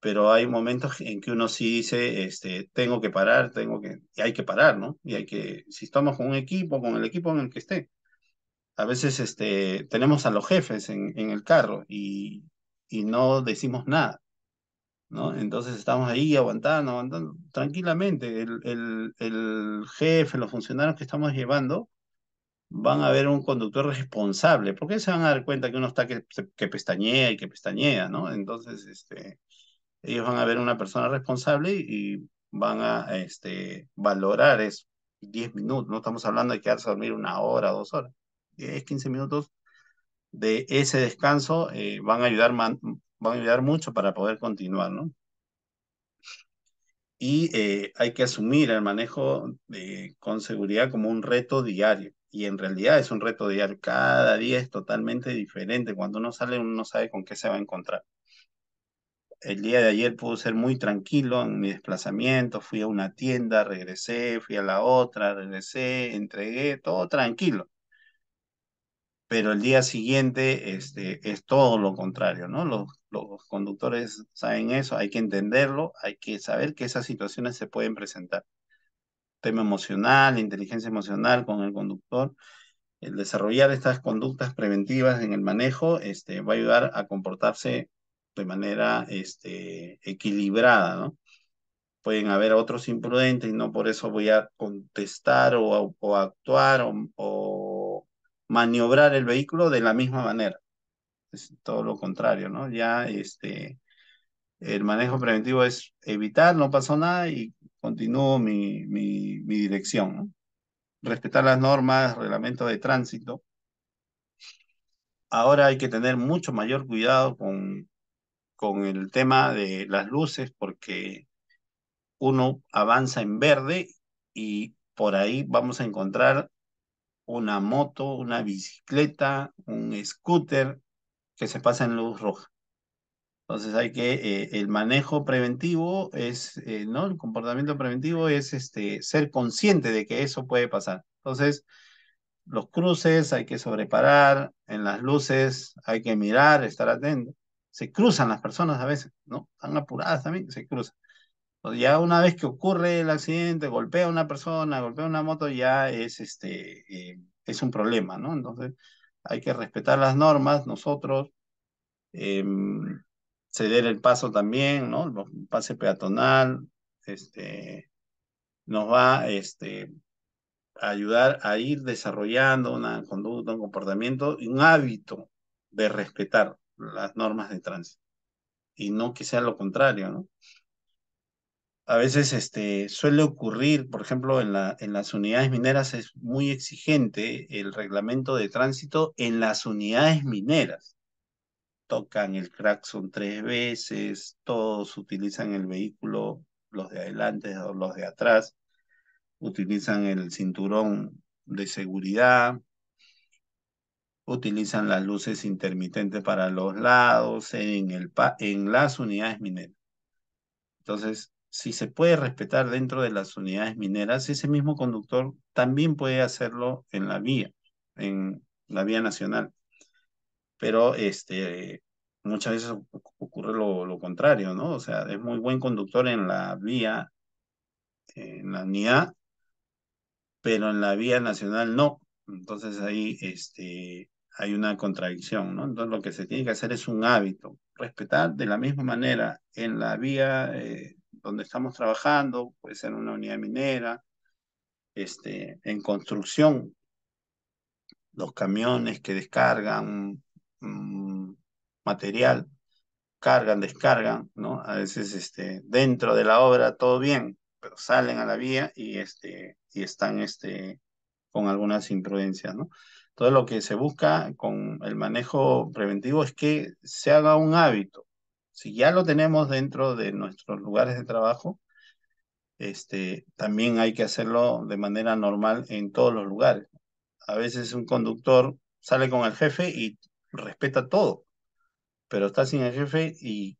Pero hay momentos en que uno sí dice, este, tengo que parar, tengo que, y hay que parar, ¿no? Y hay que, si estamos con un equipo, con el equipo en el que esté. A veces este, tenemos a los jefes en, el carro y, y no decimos nada. Entonces estamos ahí aguantando, aguantando tranquilamente. El, el, el, jefe, los funcionarios que estamos llevando van a ver un conductor responsable, porque se van a dar cuenta que uno está que, pestañea y que pestañea, ¿no? Entonces, este, ellos van a ver una persona responsable y van a este, valorar es 10 minutos, no estamos hablando de quedarse a dormir una hora, dos horas, 10, 15 minutos de ese descanso eh, van a ayudar man, va a ayudar mucho para poder continuar, ¿no? Y eh, hay que asumir el manejo eh, con seguridad como un reto diario. Y en realidad es un reto diario. Cada día es totalmente diferente. Cuando uno sale, uno no sabe con qué se va a encontrar. El día de ayer pude ser muy tranquilo en mi desplazamiento. Fui a una tienda, regresé, fui a la otra, regresé, entregué, todo tranquilo pero el día siguiente este, es todo lo contrario, ¿no? Los, los conductores saben eso, hay que entenderlo, hay que saber que esas situaciones se pueden presentar. Tema emocional, inteligencia emocional con el conductor. El desarrollar estas conductas preventivas en el manejo este, va a ayudar a comportarse de manera este, equilibrada, ¿no? Pueden haber otros imprudentes y no por eso voy a contestar o, o actuar o, o maniobrar el vehículo de la misma manera. Es todo lo contrario, ¿no? Ya este, el manejo preventivo es evitar, no pasó nada y continúo mi, mi, mi dirección, Respetar las normas, reglamento de tránsito. Ahora hay que tener mucho mayor cuidado con, con el tema de las luces porque uno avanza en verde y por ahí vamos a encontrar una moto, una bicicleta, un scooter que se pasa en luz roja. Entonces hay que, eh, el manejo preventivo es, eh, ¿no? El comportamiento preventivo es este, ser consciente de que eso puede pasar. Entonces, los cruces hay que sobreparar, en las luces hay que mirar, estar atento. Se cruzan las personas a veces, ¿no? Están apuradas también, se cruzan. Ya una vez que ocurre el accidente, golpea a una persona, golpea una moto, ya es, este, eh, es un problema, ¿no? Entonces hay que respetar las normas, nosotros, em, ceder el paso también, ¿no? El pase peatonal, este, nos va este, a ayudar a ir desarrollando una conducta, un comportamiento y un hábito de respetar las normas de tránsito. Y no que sea lo contrario, ¿no? a veces este, suele ocurrir, por ejemplo, en, la, en las unidades mineras es muy exigente el reglamento de tránsito en las unidades mineras. Tocan el son tres veces, todos utilizan el vehículo, los de adelante o los de atrás, utilizan el cinturón de seguridad, utilizan las luces intermitentes para los lados en, el, en las unidades mineras. Entonces, si se puede respetar dentro de las unidades mineras, ese mismo conductor también puede hacerlo en la vía, en la vía nacional. Pero este, muchas veces ocurre lo, contrario, ¿no? O sea, es muy buen conductor en la vía, en la unidad, pero en la vía nacional no. Entonces ahí este, hay una contradicción, ¿no? Entonces lo que se tiene que hacer es un hábito, respetar de la misma manera en la vía eh, donde estamos trabajando, puede ser una unidad minera, este, en construcción, los camiones que descargan mm, material, cargan, descargan, ¿no? A veces este, dentro de la obra todo bien, pero salen a la vía y, este, y están este, con algunas imprudencias, ¿no? Todo lo que se busca con el manejo preventivo es que se haga un hábito si ya lo tenemos dentro de nuestros lugares de trabajo, este, también hay que hacerlo de manera normal en todos los lugares. A veces un conductor sale con el jefe y respeta todo, pero está sin el jefe y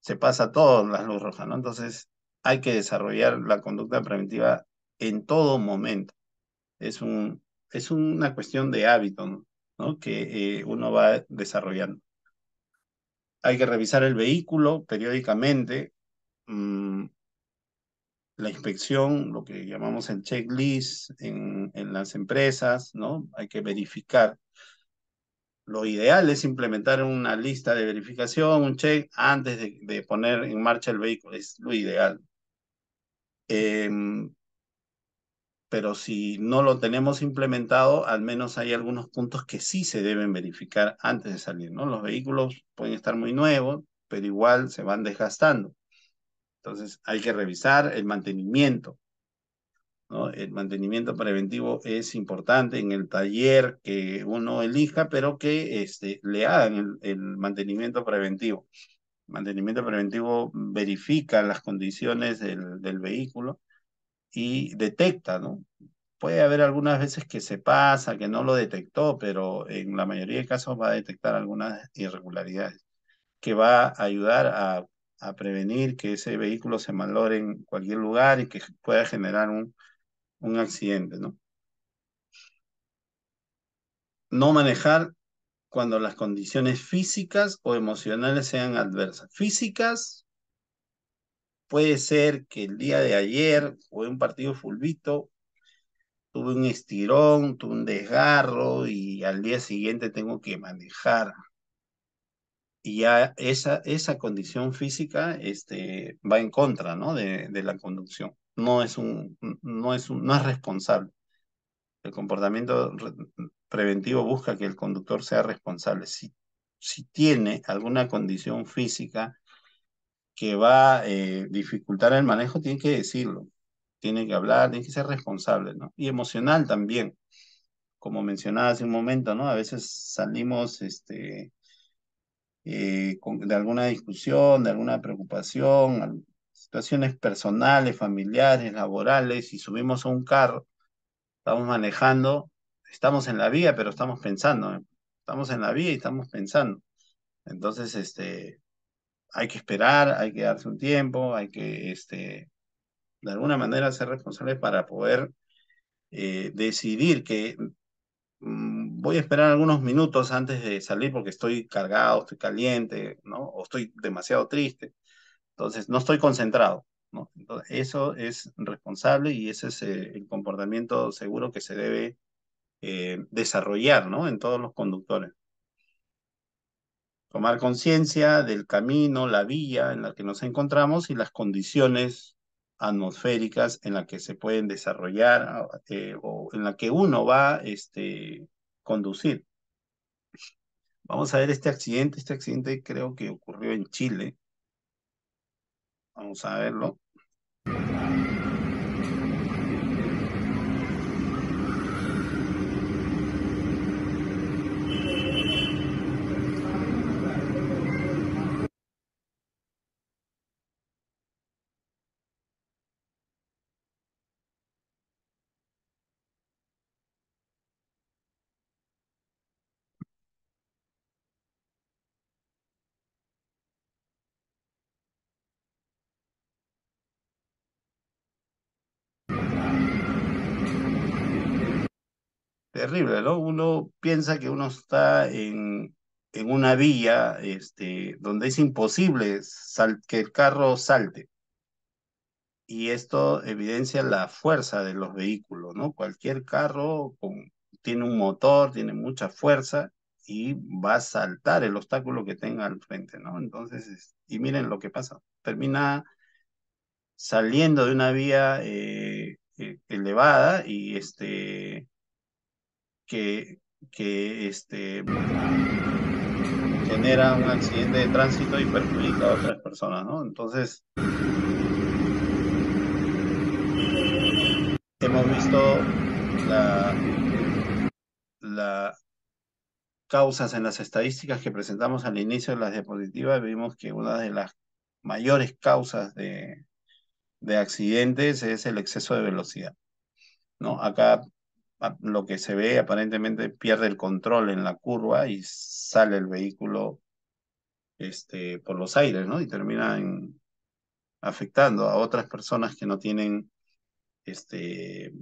se pasa todo las luces rojas, ¿no? Entonces hay que desarrollar la conducta preventiva en todo momento. Es, un, es una cuestión de hábito, Que eh, uno va desarrollando. Hay que revisar el vehículo periódicamente. Mm, la inspección, lo que llamamos el checklist en, en las empresas, ¿no? Hay que verificar. Lo ideal es implementar una lista de verificación, un check, antes de, poner en marcha el vehículo. Es lo ideal. Eh, pero si no lo tenemos implementado, al menos hay algunos puntos que sí se deben verificar antes de salir, ¿no? Los vehículos pueden estar muy nuevos, pero igual se van desgastando. Entonces hay que revisar el mantenimiento. ¿no? El mantenimiento preventivo es importante en el taller que uno elija, pero que este, le hagan el, mantenimiento preventivo. El mantenimiento preventivo verifica las condiciones del vehículo y detecta, ¿no? Puede haber algunas veces que se pasa, que no lo detectó, pero en la mayoría de casos va a detectar algunas irregularidades que va a ayudar a, prevenir que ese vehículo se malore en cualquier lugar y que pueda generar un, un accidente, ¿no? No manejar cuando las condiciones físicas o emocionales sean adversas. Físicas, puede ser que el día de ayer fue un partido fulvito, tuve un estirón, tuve un desgarro y al día siguiente tengo que manejar. Y ya esa, esa condición física este, va en contra ¿no? de, de la conducción. No es, un, no, es un, no es responsable. El comportamiento preventivo busca que el conductor sea responsable. Si, si tiene alguna condición física, que va a eh, dificultar el manejo, tiene que decirlo, tiene que hablar, tiene que ser responsable, ¿no? Y emocional también, como mencionaba hace un momento, ¿no? A veces salimos, este, eh, de alguna discusión, de alguna preocupación, situaciones personales, familiares, laborales, y subimos a un carro, estamos manejando, estamos en la vía, pero estamos pensando, ¿eh? estamos en la vía y estamos pensando. Entonces, este, hay que esperar, hay que darse un tiempo, hay que, este, de alguna manera, ser responsable para poder eh, decidir que mm, voy a esperar algunos minutos antes de salir porque estoy cargado, estoy caliente, ¿no? O estoy demasiado triste. Entonces, no estoy concentrado. ¿no? Entonces, eso es responsable y ese es eh, el comportamiento seguro que se debe eh, desarrollar ¿no? en todos los conductores tomar conciencia del camino, la vía en la que nos encontramos y las condiciones atmosféricas en las que se pueden desarrollar ah, eh, o en la que uno va a este, conducir. Vamos a ver este accidente. Este accidente creo que ocurrió en Chile. Vamos a verlo. terrible, ¿no? Uno piensa que uno está en, en una vía este, donde es imposible que el carro salte. Y esto evidencia la fuerza de los vehículos, ¿no? Cualquier carro con, tiene un motor, tiene mucha fuerza y va a saltar el obstáculo que tenga al frente, ¿no? Entonces, y miren lo que pasa, termina saliendo de una vía eh, eh, elevada y este que, que este, genera un accidente de tránsito y perjudica a otras personas, ¿no? Entonces, hemos visto las la causas en las estadísticas que presentamos al inicio de las diapositivas, vimos que una de las mayores causas de, de accidentes es el exceso de velocidad. ¿no? Acá lo que se ve, aparentemente pierde el control en la curva y sale el vehículo este, por los aires, ¿no? Y termina afectando a otras personas que no tienen, este,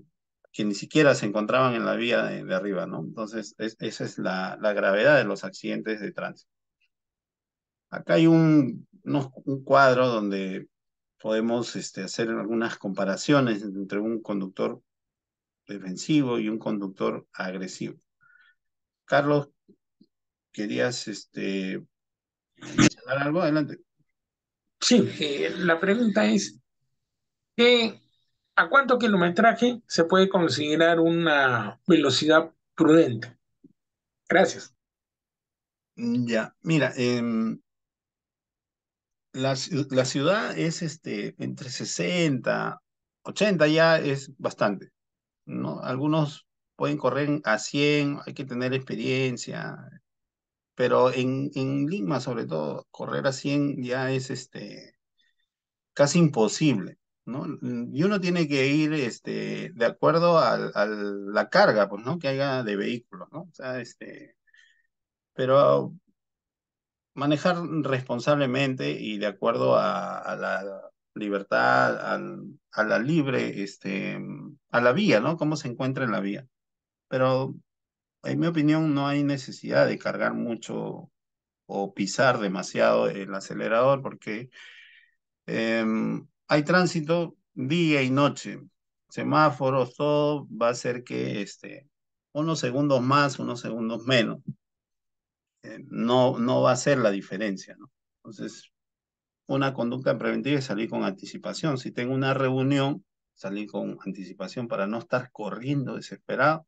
que ni siquiera se encontraban en la vía de, arriba, ¿no? Entonces, esa es la, la, gravedad de los accidentes de tránsito. Acá hay un, un cuadro donde podemos este, hacer algunas comparaciones entre un conductor defensivo y un conductor agresivo. Carlos, ¿querías este, mencionar algo? Adelante. Sí, eh, la pregunta es, ¿a cuánto kilometraje se puede considerar una velocidad prudente? Gracias. Ya, mira, em, la, la, ciudad es este, entre 60, 80 ya es bastante. ¿no? Algunos pueden correr a 100, hay que tener experiencia, pero en, en Lima sobre todo, correr a 100 ya es este, casi imposible. ¿no? Y uno tiene que ir este, de acuerdo a, la carga pues, ¿no? que haya de vehículo, ¿no? O sea, este, pero manejar responsablemente y de acuerdo a la libertad, a la libre, este, a la vía, ¿no? Cómo se encuentra en la vía. Pero en mi opinión no hay necesidad de cargar mucho o pisar demasiado el acelerador porque em, hay tránsito día y noche, semáforos, todo va a ser que este, unos segundos más, unos segundos menos, eh, no, no va a ser la diferencia, ¿no? Entonces, una conducta preventiva es salir con anticipación. Si tengo una reunión, salir con anticipación para no estar corriendo desesperado.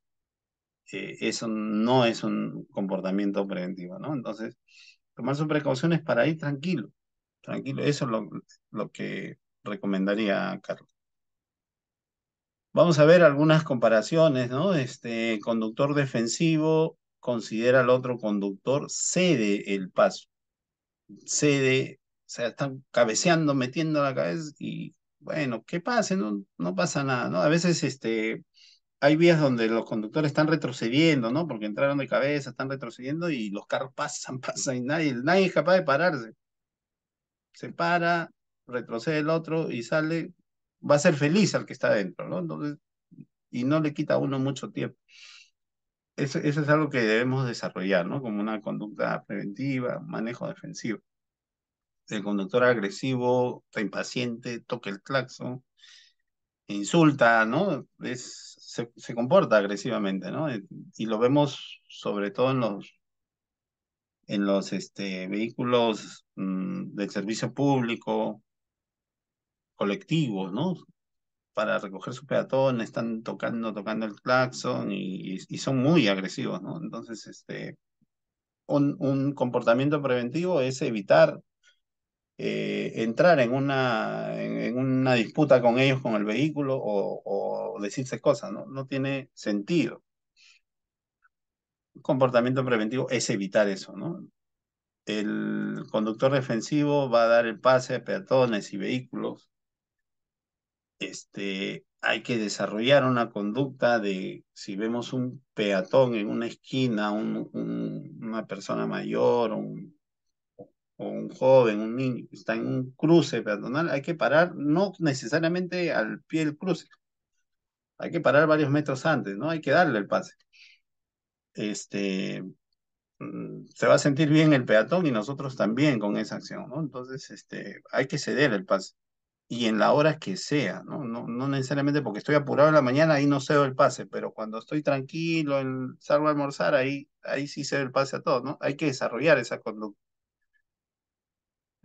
Eh, eso no es un comportamiento preventivo, ¿no? Entonces, tomar sus precauciones para ir tranquilo, tranquilo. Eso es lo, lo que recomendaría Carlos. Vamos a ver algunas comparaciones, ¿no? Este conductor defensivo considera al otro conductor, cede el paso, cede o sea, están cabeceando, metiendo la cabeza y bueno, ¿qué pasa? no, no pasa nada, ¿no? A veces este, hay vías donde los conductores están retrocediendo, ¿no? Porque entraron de cabeza, están retrocediendo y los carros pasan, pasan y nadie, nadie es capaz de pararse. Se para, retrocede el otro y sale, va a ser feliz al que está adentro, ¿no? y no le quita a uno mucho tiempo. Eso, eso es algo que debemos desarrollar, ¿no? Como una conducta preventiva, manejo defensivo el conductor agresivo, está impaciente, toca el claxon, insulta, ¿no? Es, se, comporta agresivamente, ¿no? Eh, y lo vemos sobre todo en los, en los este, vehículos mm, del servicio público, colectivos, ¿no? Para recoger su peatón, están tocando, tocando el claxon y, son muy agresivos, ¿no? Entonces, este, un, un comportamiento preventivo es evitar eh, entrar en una, en, una disputa con ellos, con el vehículo o, decirse cosas, ¿no? No tiene sentido. Un comportamiento preventivo es evitar eso, ¿no? El conductor defensivo va a dar el pase a peatones y vehículos. Este, hay que desarrollar una conducta de si vemos un peatón en una esquina, una persona mayor, un o un joven, un niño que está en un cruce peatonal, hay que parar no necesariamente al pie del cruce, hay que parar varios metros antes, ¿no? Hay que darle el pase. Este, mm, se va a sentir bien el peatón y nosotros también con esa acción, ¿no? Entonces, este, hay que ceder el pase. Y en la hora que sea, ¿no? No, no necesariamente porque estoy apurado en la mañana, ahí no cedo el pase, pero cuando estoy tranquilo, en, salgo a almorzar, ahí, ahí sí cedo el pase a todos, ¿no? Hay que desarrollar esa conducta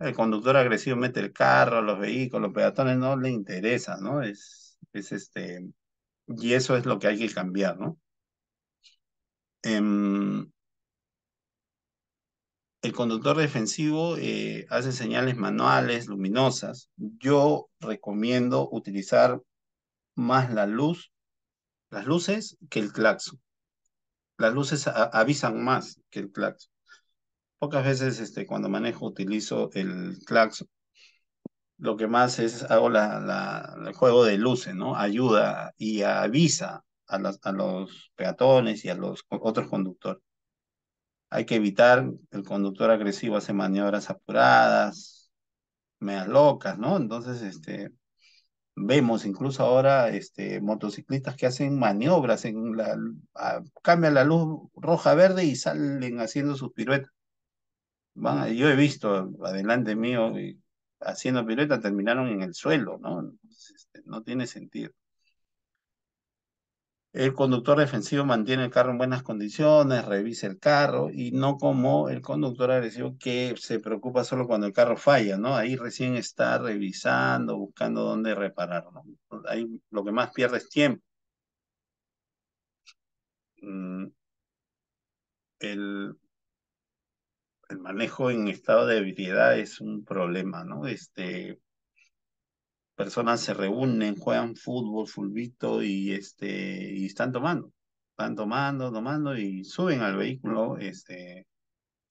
el conductor agresivo mete el carro, los vehículos, los peatones no le interesa, ¿no? Es, es este, y eso es lo que hay que cambiar, ¿no? Em, el conductor defensivo eh, hace señales manuales, luminosas. Yo recomiendo utilizar más la luz, las luces que el claxon. Las luces avisan más que el claxon pocas veces este, cuando manejo utilizo el claxon. Lo que más es, hago la, el juego de luces, ¿no? Ayuda y avisa a, a los peatones y a los otros conductores. Hay que evitar, el conductor agresivo hace maniobras apuradas, me locas, ¿no? Entonces, este, vemos incluso ahora este, motociclistas que hacen maniobras, en la, cambia cambian la luz roja-verde y salen haciendo sus piruetas yo he visto adelante mío eh, haciendo pirueta, terminaron en el suelo, ¿no? Este, no tiene sentido. El conductor defensivo mantiene el carro en buenas condiciones, revisa el carro y no como el conductor agresivo que se preocupa solo cuando el carro falla, ¿no? Ahí recién está revisando, buscando dónde repararlo. Ahí lo que más pierde es tiempo. Mm, el, el manejo en estado de ebriedad es un problema, ¿no? Este, personas se reúnen, juegan fútbol, fulbito y, este, y están tomando, están tomando, tomando y suben al vehículo, este,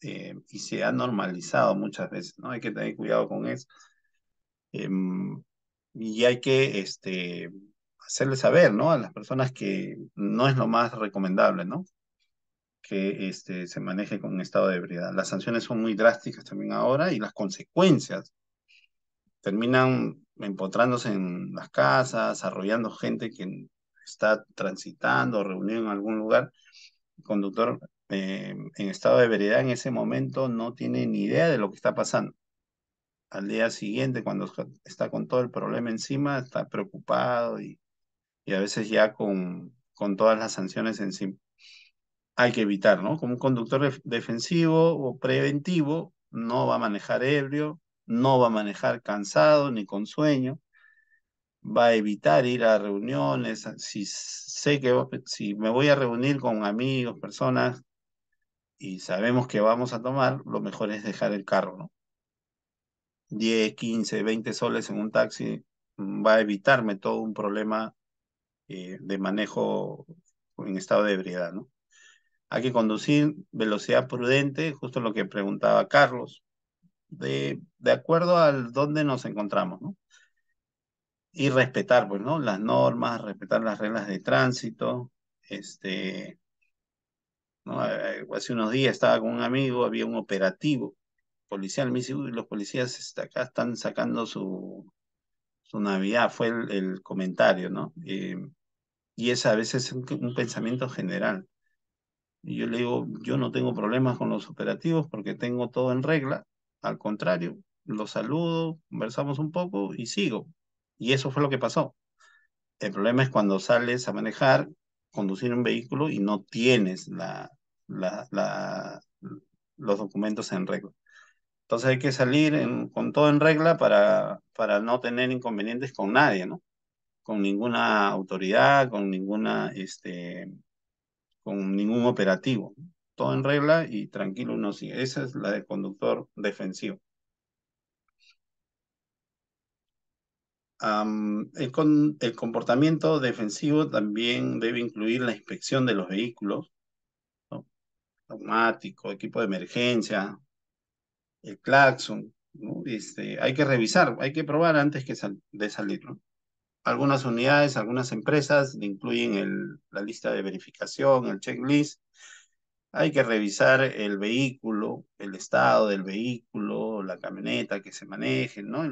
eh, y se ha normalizado muchas veces, ¿no? Hay que tener cuidado con eso. Em, y hay que, este, hacerle saber, ¿no? A las personas que no es lo más recomendable, ¿no? que este, se maneje con un estado de ebriedad. Las sanciones son muy drásticas también ahora y las consecuencias terminan empotrándose en las casas, arrollando gente que está transitando, reunido en algún lugar. El conductor eh, en estado de ebriedad en ese momento no tiene ni idea de lo que está pasando. Al día siguiente, cuando está con todo el problema encima, está preocupado y, a veces ya con, con todas las sanciones encima hay que evitar, ¿no? Como un conductor defensivo o preventivo, no va a manejar ebrio, no va a manejar cansado ni con sueño, va a evitar ir a reuniones, si sé que si me voy a reunir con amigos, personas y sabemos que vamos a tomar, lo mejor es dejar el carro, ¿no? 10, 15, 20 soles en un taxi mm, va a evitarme todo un problema eh, de manejo en estado de ebriedad, ¿no? Hay que conducir velocidad prudente, justo lo que preguntaba Carlos, de, de acuerdo al dónde nos encontramos, ¿no? Y respetar, pues, Las normas, respetar las reglas de tránsito, este, ¿no? Eh, eh, hace unos días estaba con un amigo, había un operativo policial, me dice, uy, los policías acá están sacando su, su Navidad, fue el, comentario, ¿no? Eh, y es a veces un, pensamiento general. Y yo le digo, yo no tengo problemas con los operativos porque tengo todo en regla. Al contrario, los saludo, conversamos un poco y sigo. Y eso fue lo que pasó. El problema es cuando sales a manejar, conducir un vehículo y no tienes la, la, la, los documentos en regla. Entonces hay que salir con todo en regla para, para no tener inconvenientes con nadie, ¿no? Con ninguna autoridad, con ninguna este, con ningún operativo. Todo en mm. regla y tranquilo uno sigue. Esa es la del conductor defensivo. el, con, el comportamiento defensivo también debe incluir la inspección de los vehículos, ¿no? equipo de emergencia, el claxon. Este, hay que revisar, hay que probar antes que de salir. ¿no? algunas unidades, algunas empresas incluyen el, la lista de verificación, el checklist. Hay que revisar el vehículo, el estado del vehículo, la camioneta que se maneje, ¿no?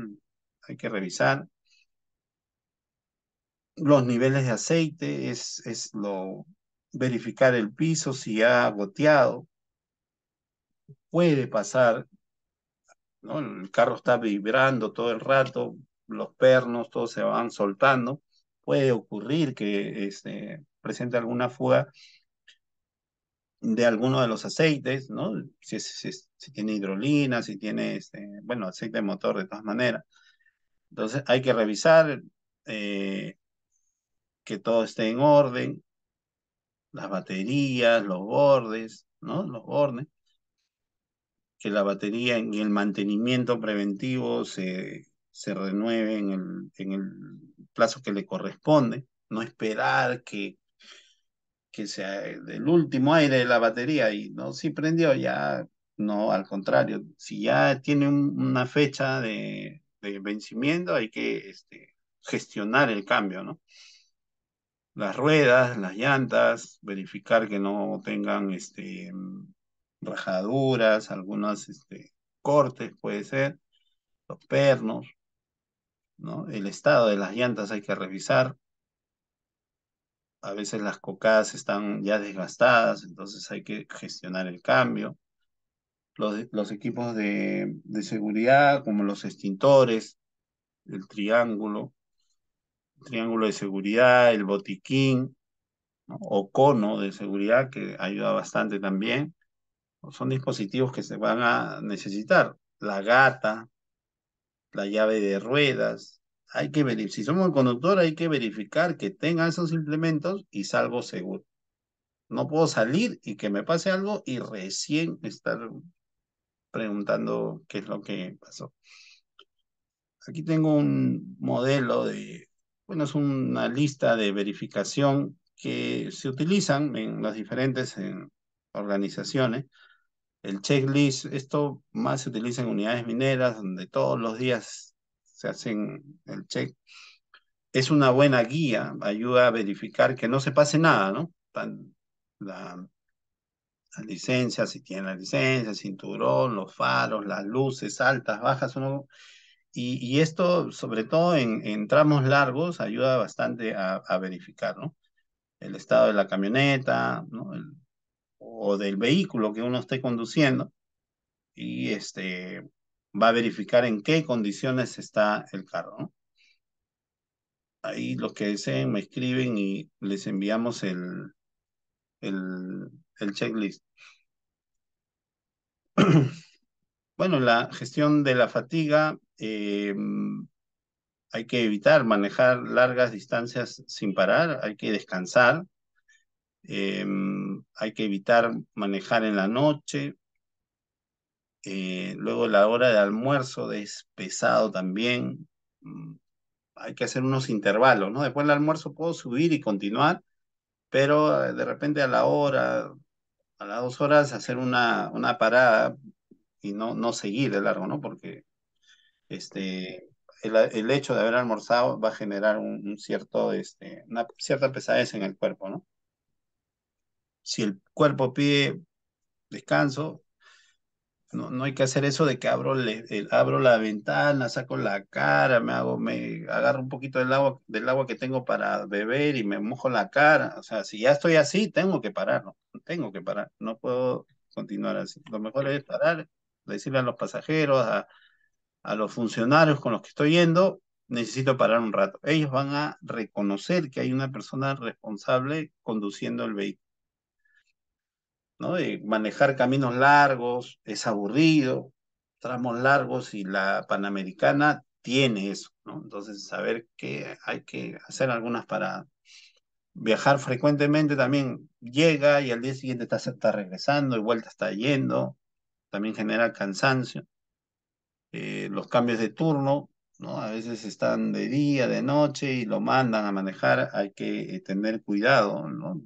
hay que revisar. Los niveles de aceite es, es lo, verificar el piso, si ha goteado. Puede pasar, ¿no? El carro está vibrando todo el rato, los pernos, todos se van soltando, puede ocurrir que este, presente alguna fuga de alguno de los aceites, ¿no? Si, tiene hidrolina, si tiene, este, bueno, aceite de motor de todas maneras. Entonces hay que revisar eh, que todo esté en orden, las baterías, los bordes, ¿no? Los bordes. Que la batería y el mantenimiento preventivo se, se renueve en el, en el plazo que le corresponde, no esperar que, que sea del último aire de la batería y no, si prendió ya, no, al contrario, si ya tiene una fecha de, vencimiento hay que este, gestionar el cambio, ¿no? Las ruedas, las llantas, verificar que no tengan este, rajaduras, algunos este, cortes puede ser, los pernos, el estado de las llantas hay que revisar. A veces las cocadas están ya desgastadas, entonces hay que gestionar el cambio. Los, e, los equipos de, seguridad, como los extintores, el triángulo, triángulo de seguridad, el botiquín, o cono de seguridad que ayuda bastante también. Son dispositivos que se van a necesitar. La gata, la llave de ruedas. Hay que ver, si somos un conductor, hay que verificar que tenga esos implementos y salgo seguro. No puedo salir y que me pase algo y recién estar preguntando qué es lo que pasó. Aquí tengo un modelo de, bueno, es una lista de verificación que se utilizan en las diferentes organizaciones el checklist, esto más se utiliza en unidades mineras, donde todos los días se hacen el check. Es una buena guía, ayuda a verificar que no se pase nada, ¿no? la, licencia, si tiene la licencia, el cinturón, los faros, las luces altas, bajas, uno... Y, y esto, sobre todo en, tramos largos, ayuda bastante a, a verificar, ¿no? El estado de la camioneta, ¿no? El, o del vehículo que uno esté conduciendo y este, va a verificar en qué condiciones está el carro. Ahí los que deseen me escriben y les enviamos el, el, checklist. bueno, la gestión de la fatiga, eh, hay que evitar manejar largas distancias sin parar, hay que descansar, Em, hay que evitar manejar en la noche. Eh, luego la hora de almuerzo es pesado también. Mm, hay que hacer unos intervalos, ¿no? Después del almuerzo puedo subir y continuar, pero eh, de repente a la hora, a las dos horas, hacer una, una parada y no, no seguir de largo, ¿no? Porque este, el, hecho de haber almorzado va a generar un cierto, este, una cierta pesadez en el cuerpo, ¿no? si el cuerpo pide descanso, no, no hay que hacer eso de que abro, eh, abro la ventana, saco la cara, me hago, me agarro un poquito del agua, del agua que tengo para beber y me mojo la cara. O sea, si ya estoy así, tengo que parar, no, tengo que parar, no puedo continuar así. Lo mejor es parar, decirle a los pasajeros, a los funcionarios con los que estoy yendo, necesito parar un rato. Ellos van a reconocer que hay una persona responsable conduciendo el vehículo. De manejar caminos largos, es aburrido, tramos largos y la Panamericana tiene eso, ¿no? Entonces, saber que hay que hacer algunas para viajar frecuentemente también llega y al día siguiente está, regresando y vuelta está yendo, también genera cansancio. Eh, los cambios de turno, ¿no? A veces están de día, de noche y lo mandan a manejar, hay que eh, tener cuidado, ¿no?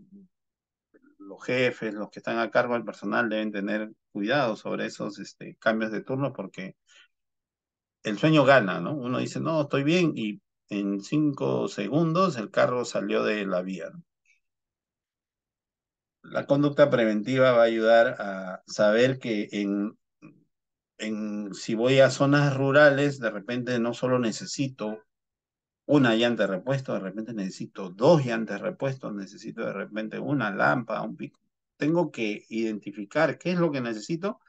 jefes, los que están a cargo del personal deben tener cuidado sobre esos este, cambios de turno porque el sueño gana, ¿no? Uno dice, no, estoy bien y en cinco segundos el carro salió de la vía. La conducta preventiva va a ayudar a saber que en, si voy a zonas rurales, de repente no solo necesito una llanta de repuesto, de repente necesito dos llantas de repuesto, necesito de repente una lámpara, un pico. Tengo que identificar qué es lo que necesito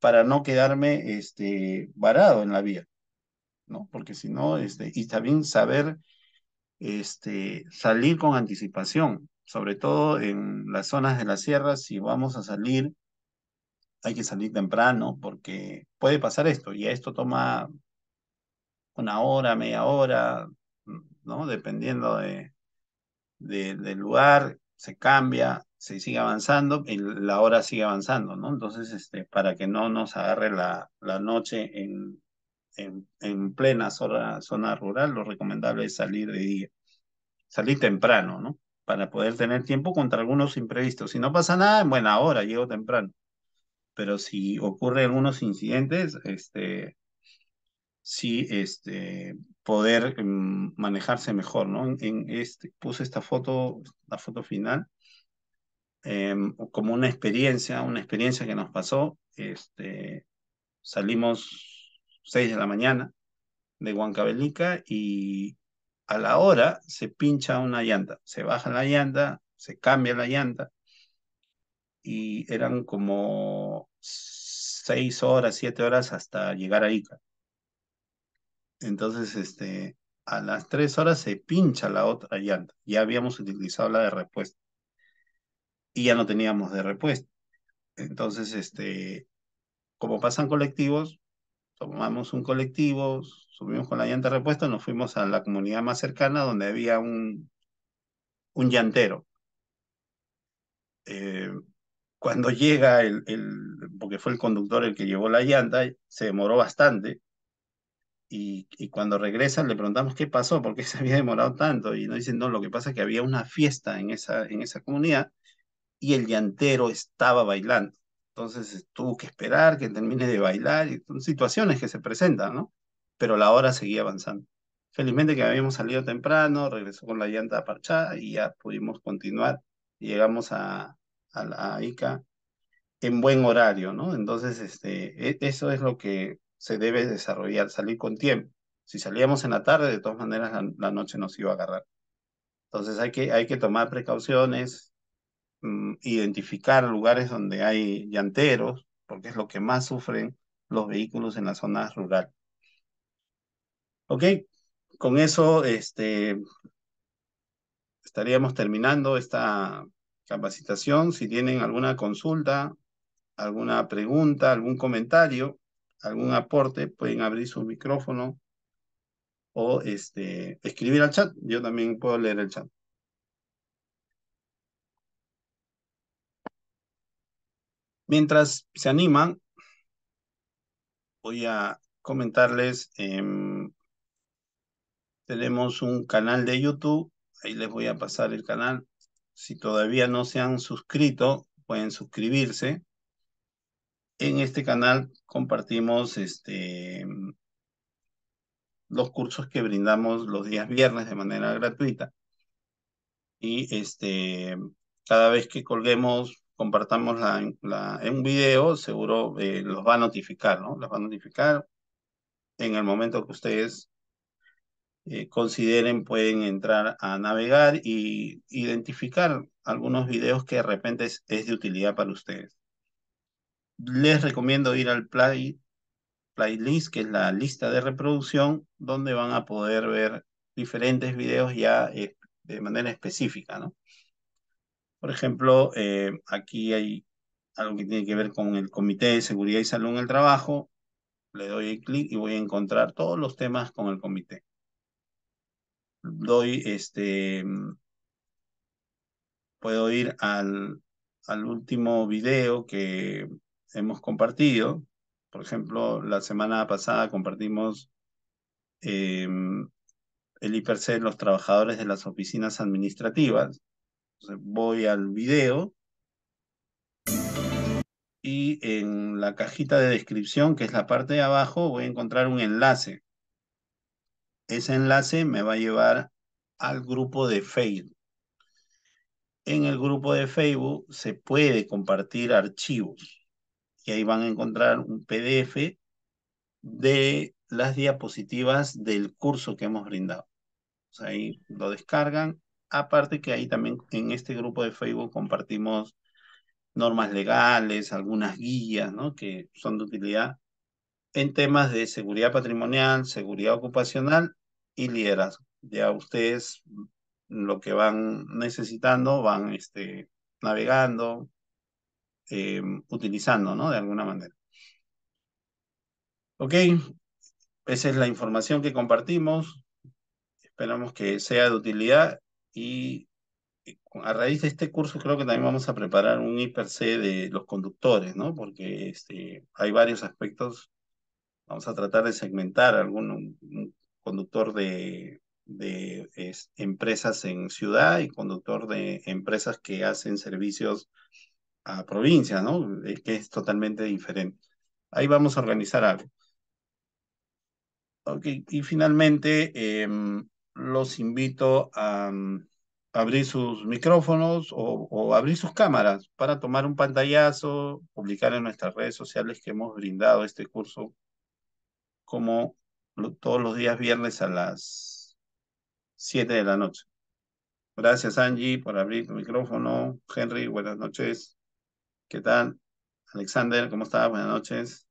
para no quedarme este, varado en la vía, ¿no? Porque si no, este, y también saber este, salir con anticipación, sobre todo en las zonas de la sierra, si vamos a salir, hay que salir temprano porque puede pasar esto, y esto toma una hora, media hora, Dependiendo de, del lugar, se cambia, se sigue avanzando y la hora sigue avanzando, ¿no? Entonces, este, para que no nos agarre la, la noche en, en, en plena zona, zona rural, lo recomendable es salir de día, salir temprano, ¿no? Para poder tener tiempo contra algunos imprevistos. Si no pasa nada, en buena hora, llego temprano. Pero si ocurre algunos incidentes, este, sí, este, poder em, manejarse mejor, ¿no? En, este, puse esta foto, la foto final, em, como una experiencia, una experiencia que nos pasó. Este, salimos 6 de la mañana de Huancabelica y a la hora se pincha una llanta, se baja la llanta, se cambia la llanta y eran como 6 horas, 7 horas hasta llegar a Ica. Entonces, este, a las tres horas se pincha la otra llanta. Ya habíamos utilizado la de repuesto. Y ya no teníamos de repuesto. Entonces, este, como pasan colectivos, tomamos un colectivo, subimos con la llanta de repuesto, nos fuimos a la comunidad más cercana donde había un, llantero. Eh, cuando llega el, el, porque fue el conductor el que llevó la llanta, se demoró bastante y, cuando regresa le preguntamos qué pasó, por qué se había demorado tanto. Y nos dicen, no, lo que pasa es que había una fiesta en esa, en esa comunidad y el llantero estaba bailando. Entonces eh, tuvo que esperar que termine de bailar. Y son situaciones que se presentan, ¿no? Pero la hora seguía avanzando. Felizmente que habíamos salido temprano, regresó con la llanta parchada y ya pudimos continuar. Llegamos a, a la Ica en buen horario, ¿no? Entonces, este, e, eso es lo que se debe desarrollar, salir con tiempo. Si salíamos en la tarde, de todas maneras la, noche nos iba a agarrar. Entonces hay que, hay que tomar precauciones, mm, identificar lugares donde hay llanteros, porque es lo que más sufren los vehículos en la zona rural. Ok, con eso este, estaríamos terminando esta capacitación. Si tienen alguna consulta, alguna pregunta, algún comentario, algún aporte, pueden abrir su micrófono o este, escribir al chat. Yo también puedo leer el chat. Mientras se animan, voy a comentarles, em, tenemos un canal de YouTube, ahí les voy a pasar el canal. Si todavía no se han suscrito, pueden suscribirse. En este canal compartimos este, los cursos que brindamos los días viernes de manera gratuita. Y este, cada vez que colguemos, compartamos en un video, seguro eh, los va a notificar, ¿no? Los va a notificar en el momento que ustedes eh, consideren, pueden entrar a navegar y identificar algunos videos que de repente es de utilidad para ustedes les recomiendo ir al play, playlist, que es la lista de reproducción, donde van a poder ver diferentes videos ya eh, de manera específica, ¿no? Por ejemplo, eh, aquí hay algo que tiene que ver con el Comité de Seguridad y Salud en el Trabajo. Le doy clic y voy a encontrar todos los temas con el comité. Doy este... Puedo ir al, al último video que hemos compartido. Por ejemplo, la semana pasada compartimos em, el IPRC los trabajadores de las oficinas administrativas. voy al video y en la cajita de descripción, que es la parte de abajo, voy a encontrar un enlace. Ese enlace me va a llevar al grupo de Facebook. En el grupo de Facebook se puede compartir archivos ahí van a encontrar un PDF de las diapositivas del curso que hemos brindado. O sea, ahí lo descargan. Aparte que ahí también en este grupo de Facebook compartimos normas legales, algunas guías, ¿no? Que son de utilidad en temas de seguridad patrimonial, seguridad ocupacional y liderazgo. Ya ustedes lo que van necesitando, van este, navegando, eh, utilizando, ¿no? De alguna manera. Ok, esa es la información que compartimos. Esperamos que sea de utilidad y eh, a raíz de este curso creo que también vamos a preparar un IPRC e de los conductores, ¿no? Porque este, hay varios aspectos. Vamos a tratar de segmentar algún conductor de, de empresas en ciudad y conductor de empresas que hacen servicios provincia, ¿no? Eh, que es totalmente diferente. Ahí vamos a organizar algo. Y finalmente, em, los invito a mm, abrir sus micrófonos o, abrir sus cámaras para tomar un pantallazo, publicar en nuestras redes sociales que hemos brindado este curso como todos los días viernes a las 7 de la noche. Gracias Angie por abrir tu micrófono. Henry, buenas noches. ¿Qué tal? Alexander, ¿cómo estás? Buenas noches.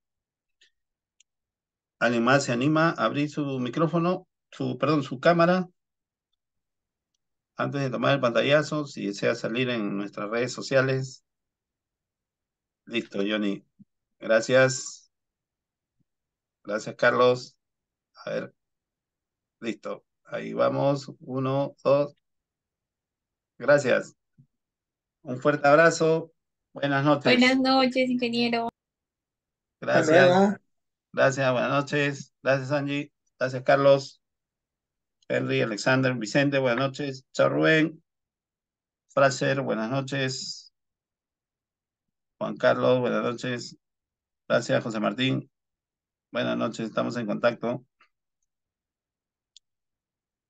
Anima, se anima a abrir su micrófono, su, perdón, su cámara? Antes de tomar el pantallazo, si desea salir en nuestras redes sociales. Listo, Johnny. Gracias. Gracias, Carlos. A ver. Listo. Ahí vamos. Uno, dos. Gracias. Un fuerte abrazo. Buenas noches. Buenas noches, ingeniero. Gracias. Gracias, buenas noches. Gracias, Angie. Gracias, Carlos. Henry, Alexander, Vicente, buenas noches. Chao, Rubén. Fraser, buenas noches. Juan Carlos, buenas noches. Gracias, José Martín. Buenas noches, estamos en contacto.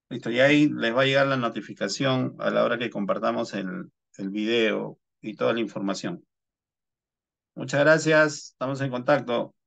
Listo, y ahí les va a llegar la notificación a la hora que compartamos el, el video y toda la información. Muchas gracias, estamos en contacto.